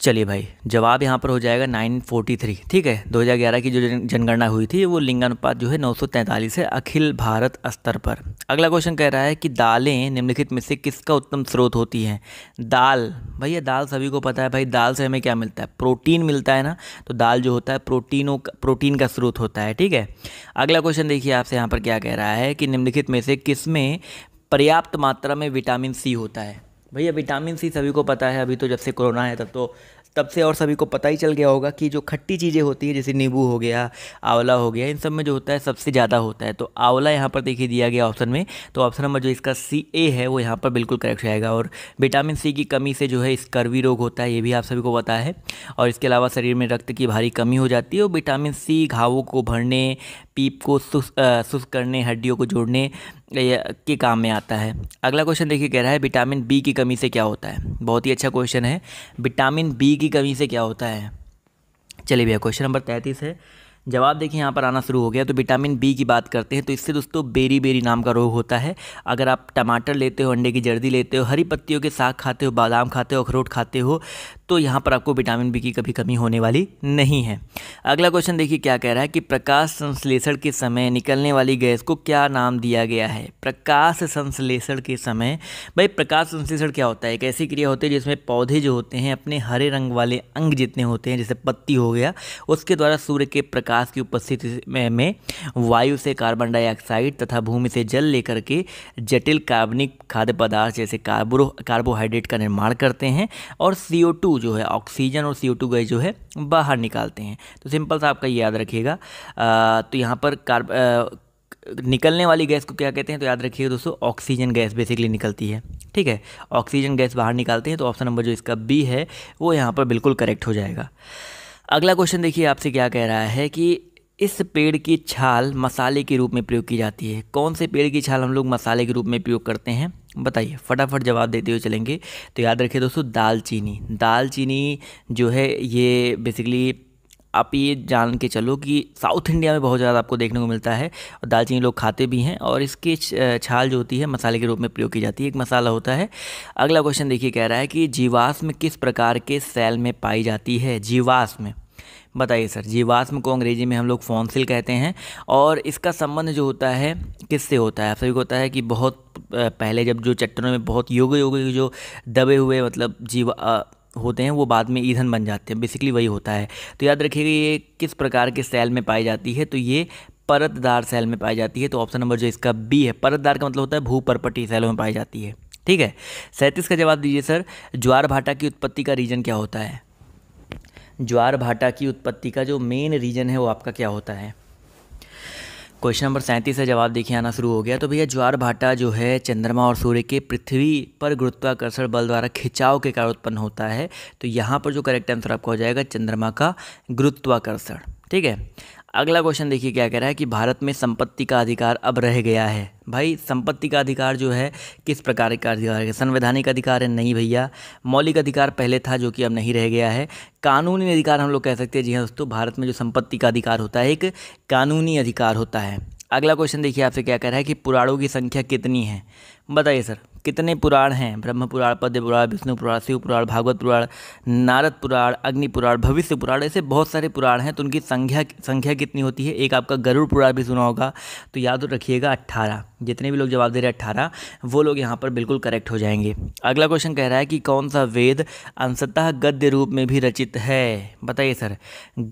चलिए भाई जवाब यहाँ पर हो जाएगा 943 ठीक है 2011 की जो जनगणना हुई थी वो लिंगानुपात जो है 943 है अखिल भारत स्तर पर अगला क्वेश्चन कह रहा है कि दालें निम्नलिखित में से किसका उत्तम स्रोत होती हैं दाल भैया दाल सभी को पता है भाई दाल से हमें क्या मिलता है प्रोटीन मिलता है ना तो दाल जो होता है प्रोटीनों का प्रोटीन का स्रोत होता है ठीक है अगला क्वेश्चन देखिए आपसे यहाँ पर क्या कह रहा है कि निम्नलिखित में से किस में पर्याप्त मात्रा में विटामिन सी होता है भैया विटामिन सी सभी को पता है अभी तो जब से कोरोना है तब तो तब से और सभी को पता ही चल गया होगा कि जो खट्टी चीज़ें होती है जैसे नींबू हो गया आंवला हो गया इन सब में जो होता है सबसे ज़्यादा होता है तो आंवला यहाँ पर देखिए दिया गया ऑप्शन में तो ऑप्शन नंबर जो इसका सी ए है वो यहाँ पर बिल्कुल करेक्ट रहेगा और विटामिन सी की कमी से जो है स्कर्वी रोग होता है ये भी आप सभी को पता है और इसके अलावा शरीर में रक्त की भारी कमी हो जाती है और विटामिन सी घावों को भरने पीप को सुस सुस करने हड्डियों को जोड़ने के काम में आता है अगला क्वेश्चन देखिए कह रहा है विटामिन बी की कमी से क्या होता है बहुत ही अच्छा क्वेश्चन है विटामिन बी की कमी से क्या होता है चलिए भैया क्वेश्चन नंबर तैंतीस है जवाब देखिए यहाँ पर आना शुरू हो गया तो विटामिन बी की बात करते हैं तो इससे दोस्तों बेरी बेरी नाम का रोग होता है अगर आप टमाटर लेते हो अंडे की जर्दी लेते हो हरी पत्तियों के साग खाते हो बादाम खाते हो अखरोट खाते हो तो यहाँ पर आपको विटामिन बी की कभी कमी होने वाली नहीं है अगला क्वेश्चन देखिए क्या कह रहा है कि प्रकाश संश्लेषण के समय निकलने वाली गैस को क्या नाम दिया गया है प्रकाश संश्लेषण के समय भाई प्रकाश संश्लेषण क्या होता है एक ऐसी क्रिया होती है जिसमें पौधे जो होते हैं अपने हरे रंग वाले अंग जितने होते हैं जैसे पत्ती हो गया उसके द्वारा सूर्य के प्रकाश की उपस्थिति में वायु से कार्बन डाइऑक्साइड तथा भूमि से जल लेकर के जटिल कार्बनिक खाद्य पदार्थ जैसे कार्बो कार्बोहाइड्रेट का निर्माण करते हैं और सी ओ टू जो है ऑक्सीजन और टू गैस जो है बाहर निकालते हैं तो सिंपल सा आपका याद रखिएगा तो यहाँ पर कार्ब निकलने वाली गैस को क्या कहते हैं तो याद रखिएगा दोस्तों ऑक्सीजन गैस बेसिकली निकलती है ठीक है ऑक्सीजन गैस बाहर निकालते हैं तो ऑप्शन नंबर जो इसका बी है वो यहाँ पर बिल्कुल करेक्ट हो जाएगा अगला क्वेश्चन देखिए आपसे क्या कह रहा है कि इस पेड़ की छाल मसाले के रूप में प्रयोग की जाती है कौन से पेड़ की छाल हम लोग मसाले के रूप में प्रयोग करते हैं बताइए फटाफट जवाब देते हुए चलेंगे तो याद रखिए दोस्तों दालचीनी दालचीनी जो है ये बेसिकली आप ये जान के चलो कि साउथ इंडिया में बहुत ज़्यादा आपको देखने को मिलता है और दालचीनी लोग खाते भी हैं और इसकी छाल जो होती है मसाले के रूप में प्रयोग की जाती है एक मसाला होता है अगला क्वेश्चन देखिए कह रहा है कि जीवाश्म किस प्रकार के सेल में पाई जाती है जीवाश्म बताइए सर जीवाश्म को अंग्रेजी में हम लोग फॉन्सिल कहते हैं और इसका संबंध जो होता है किससे होता है सभी को होता है कि बहुत पहले जब जो चट्टानों में बहुत योग योग जो दबे हुए मतलब जीव होते हैं वो बाद में ईंधन बन जाते हैं बेसिकली वही होता है तो याद रखिएगा ये किस प्रकार के सेल में पाई जाती है तो ये परतदार सेल में पाई जाती है तो ऑप्शन नंबर जो इसका बी है परतदार का मतलब होता है भूपरपटी सेलों में पाई जाती है ठीक है सैंतीस का जवाब दीजिए सर ज्वार भाटा की उत्पत्ति का रीजन क्या होता है ज्वार भाटा की उत्पत्ति का जो मेन रीजन है वो आपका क्या होता है क्वेश्चन नंबर सैंतीस है जवाब देखिए आना शुरू हो गया तो भैया ज्वार भाटा जो है चंद्रमा और सूर्य के पृथ्वी पर गुरुत्वाकर्षण बल द्वारा खिंचाव के कारण उत्पन्न होता है तो यहाँ पर जो करेक्ट आंसर आपका हो जाएगा चंद्रमा का गुरुत्वाकर्षण ठीक है अगला क्वेश्चन देखिए क्या कह रहा है कि भारत में संपत्ति का अधिकार अब रह गया है भाई संपत्ति का अधिकार जो है किस प्रकार का अधिकार है संवैधानिक अधिकार है नहीं भैया मौलिक अधिकार पहले था जो कि अब नहीं रह गया है कानूनी अधिकार हम लोग कह सकते हैं जी हाँ दोस्तों भारत में जो संपत्ति का अधिकार होता है एक कानूनी अधिकार होता है अगला क्वेश्चन देखिए आपसे क्या कह रहा है कि पुराणों की संख्या कितनी है बताइए सर कितने पुराण हैं ब्रह्म पुराण पद्य पुराण विष्णु पुराण शिव पुराण भागवत पुराण नारद पुराण अग्नि पुराण भविष्य पुराण ऐसे बहुत सारे पुराण हैं तो उनकी संख्या संख्या कितनी होती है एक आपका गरुड़ पुराण भी सुना होगा तो याद रखिएगा अट्ठारह जितने भी लोग जवाब दे रहे हैं अट्ठारह वो लोग यहाँ पर बिल्कुल करेक्ट हो जाएंगे अगला क्वेश्चन कह रहा है कि कौन सा वेद अंशतः गद्य रूप में भी रचित है बताइए सर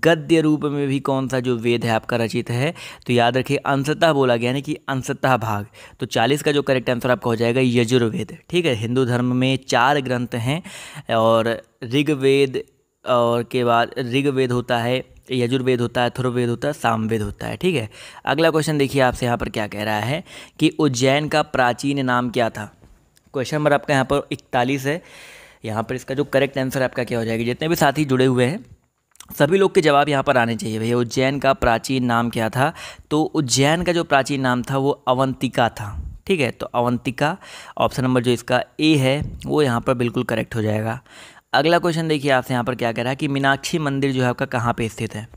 गद्य रूप में भी कौन सा जो वेद है आपका रचित है तो याद रखिए अंशतः बोला गया यानी कि अंशतः भाग तो चालीस का जो करेक्ट आंसर आपका हो जाएगा यजुर्वेद यजुर्वेद ठीक है हिंदू धर्म में चार ग्रंथ हैं और ऋग्वेद और के बाद ऋग्वेद होता है यजुर्वेद होता है थुर्वेद होता है सामवेद होता है ठीक है अगला क्वेश्चन देखिए आपसे यहाँ पर क्या कह रहा है कि उज्जैन का प्राचीन नाम क्या था क्वेश्चन नंबर आपका यहाँ पर इकतालीस है यहाँ पर इसका जो करेक्ट आंसर आपका क्या हो जाएगा जितने भी साथी जुड़े हुए हैं सभी लोग के जवाब यहाँ पर आने चाहिए भैया उज्जैन का प्राचीन नाम क्या था तो उज्जैन का जो प्राचीन नाम था वो अवंतिका था ठीक है तो अवंतिका ऑप्शन नंबर जो इसका ए है वो यहाँ पर बिल्कुल करेक्ट हो जाएगा अगला क्वेश्चन देखिए आपसे यहाँ पर क्या कह रहा है कि मीनाक्षी मंदिर जो है आपका कहाँ पे स्थित है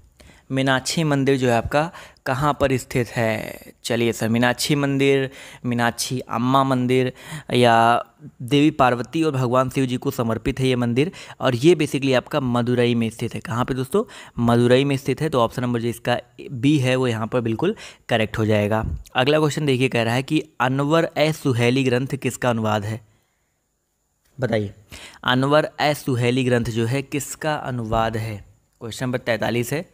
मीनाक्षी मंदिर जो है आपका कहाँ पर स्थित है चलिए सर मीनाक्षी मंदिर मीनाक्षी अम्मा मंदिर या देवी पार्वती और भगवान शिव जी को समर्पित है ये मंदिर और ये बेसिकली आपका मदुरई में स्थित है कहाँ पे दोस्तों मदुरई में स्थित है तो ऑप्शन नंबर जो इसका बी है वो यहाँ पर बिल्कुल करेक्ट हो जाएगा अगला क्वेश्चन देखिए कह रहा है कि अनवर ए सुहेली ग्रंथ किसका अनुवाद है बताइए अनवर ए सुहेली ग्रंथ जो है किसका अनुवाद है क्वेश्चन नंबर तैंतालीस है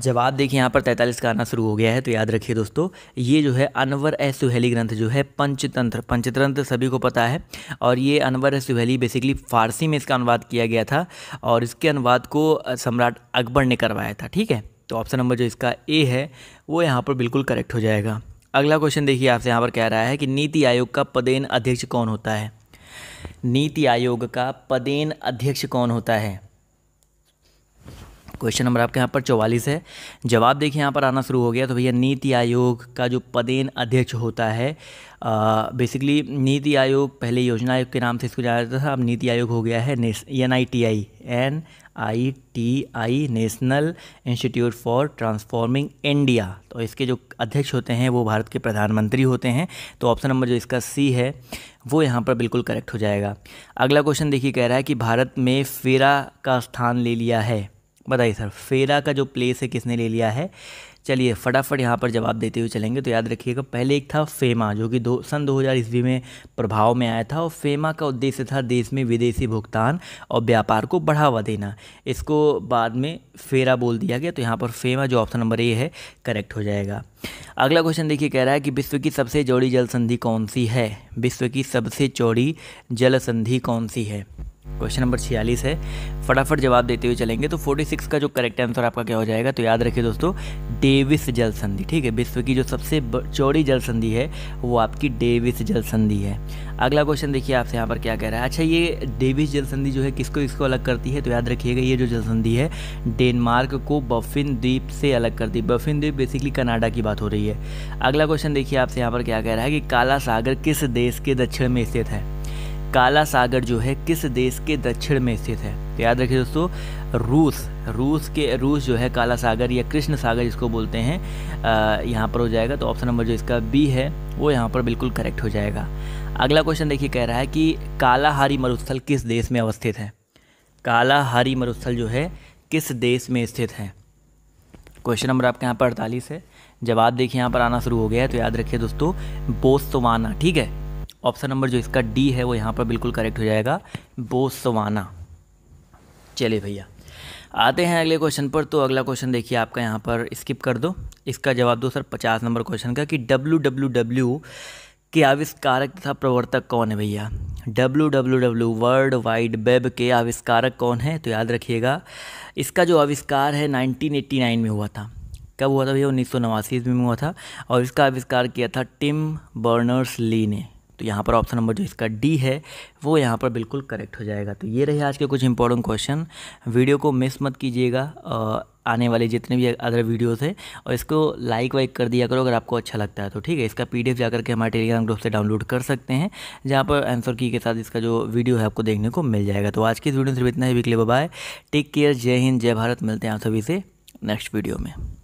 जवाब देखिए यहाँ पर तैंतालीस का आना शुरू हो गया है तो याद रखिए दोस्तों ये जो है अनवर ए सुहेली ग्रंथ जो है पंचतंत्र पंचतंत्र सभी को पता है और ये अनवर ए सुहेली बेसिकली फ़ारसी में इसका अनुवाद किया गया था और इसके अनुवाद को सम्राट अकबर ने करवाया था ठीक है तो ऑप्शन नंबर जो इसका ए है वो यहाँ पर बिल्कुल करेक्ट हो जाएगा अगला क्वेश्चन देखिए आपसे यहाँ पर कह रहा है कि नीति आयोग का पदेन अध्यक्ष कौन होता है नीति आयोग का पदेन अध्यक्ष कौन होता है क्वेश्चन नंबर आपके यहाँ पर चौवालीस है जवाब देखिए यहाँ पर आना शुरू हो गया तो भैया नीति आयोग का जो पदेन अध्यक्ष होता है बेसिकली नीति आयोग पहले योजना आयोग के नाम से इसको जाना जाता था अब नीति आयोग हो गया है N I T I N I T I National Institute for Transforming India तो इसके जो अध्यक्ष होते हैं वो भारत के प्रधानमंत्री होते हैं तो ऑप्शन नंबर जो इसका सी है वो यहाँ पर बिल्कुल करेक्ट हो जाएगा अगला क्वेश्चन देखिए कह रहा है कि भारत में फेरा का स्थान ले लिया है बताइए सर फेरा का जो प्लेस है किसने ले लिया है चलिए फटाफट यहाँ पर जवाब देते हुए चलेंगे तो याद रखिएगा पहले एक था फेमा जो कि दो सन 2000 ईस्वी में प्रभाव में आया था और फेमा का उद्देश्य था देश में विदेशी भुगतान और व्यापार को बढ़ावा देना इसको बाद में फेरा बोल दिया गया तो यहाँ पर फेमा जो ऑप्शन नंबर ए है करेक्ट हो जाएगा अगला क्वेश्चन देखिए कह रहा है कि विश्व की सबसे चौड़ी जल संधि कौन सी है विश्व की सबसे चौड़ी जल संधि कौन सी है क्वेश्चन नंबर छियालीस है फटाफट जवाब देते हुए चलेंगे तो 46 का जो करेक्ट आंसर आपका क्या हो जाएगा तो याद रखिए दोस्तों डेविस जल संधि ठीक है विश्व की जो सबसे चौड़ी जल संधि है वो आपकी डेविस जल संधि है अगला क्वेश्चन देखिए आपसे यहाँ पर क्या कह रहा है अच्छा ये डेविस जल संधि जो है किसको इसको अलग करती है तो याद रखिएगा ये जो जल संधि है डेनमार्क को बफिन द्वीप से अलग करती है बफिन द्वीप बेसिकली कनाडा की बात हो रही है अगला क्वेश्चन देखिए आपसे यहाँ पर क्या कह रहा है कि काला सागर किस देश के दक्षिण में स्थित है काला सागर जो है किस देश के दक्षिण में स्थित है तो याद रखिए दोस्तों रूस रूस के रूस जो है काला सागर या कृष्ण सागर जिसको बोलते हैं यहाँ पर हो जाएगा तो ऑप्शन नंबर जो इसका बी है वो यहाँ पर बिल्कुल करेक्ट हो जाएगा अगला क्वेश्चन देखिए कह रहा है कि कालाहारी मरुस्थल किस देश में अवस्थित है कालाहारी मरुस्थल जो है किस देश में स्थित है क्वेश्चन नंबर आपके यहाँ पर अड़तालीस है जवाब देखिए यहाँ पर आना शुरू हो गया है तो याद रखिए दोस्तों बोस्तवाना ठीक है ऑप्शन नंबर जो इसका डी है वो यहाँ पर बिल्कुल करेक्ट हो जाएगा बोसवाना चलिए भैया आते हैं अगले क्वेश्चन पर तो अगला क्वेश्चन देखिए आपका यहाँ पर स्किप कर दो इसका जवाब दो सर पचास नंबर क्वेश्चन का कि डब्ल्यू डब्ल्यू डब्ल्यू के आविष्कारक तथा प्रवर्तक कौन है भैया W W W World Wide Web के आविष्कारक कौन है तो याद रखिएगा इसका जो आविष्कार है 1989 में हुआ था कब हुआ था भैया उन्नीस सौ में हुआ था और इसका आविष्कार किया था टिम बर्नर्स ली ने तो यहाँ पर ऑप्शन नंबर जो इसका डी है वो यहाँ पर बिल्कुल करेक्ट हो जाएगा तो ये रहे आज के कुछ इंपॉर्टेंट क्वेश्चन वीडियो को मिस मत कीजिएगा आने वाले जितने भी अदर वीडियोस हैं और इसको लाइक वाइक कर दिया करो अगर आपको अच्छा लगता है तो ठीक है इसका पीडीएफ जाकर के हमारे टेलीग्राम ग्रुप से डाउनलोड कर सकते हैं जहाँ पर आंसर की के साथ इसका जो वीडियो है आपको देखने को मिल जाएगा तो आज की इस वीडियो सिर्फ इतना ही विकले बाय टेक केयर जय हिंद जय भारत मिलते हैं आप सभी से नेक्स्ट वीडियो में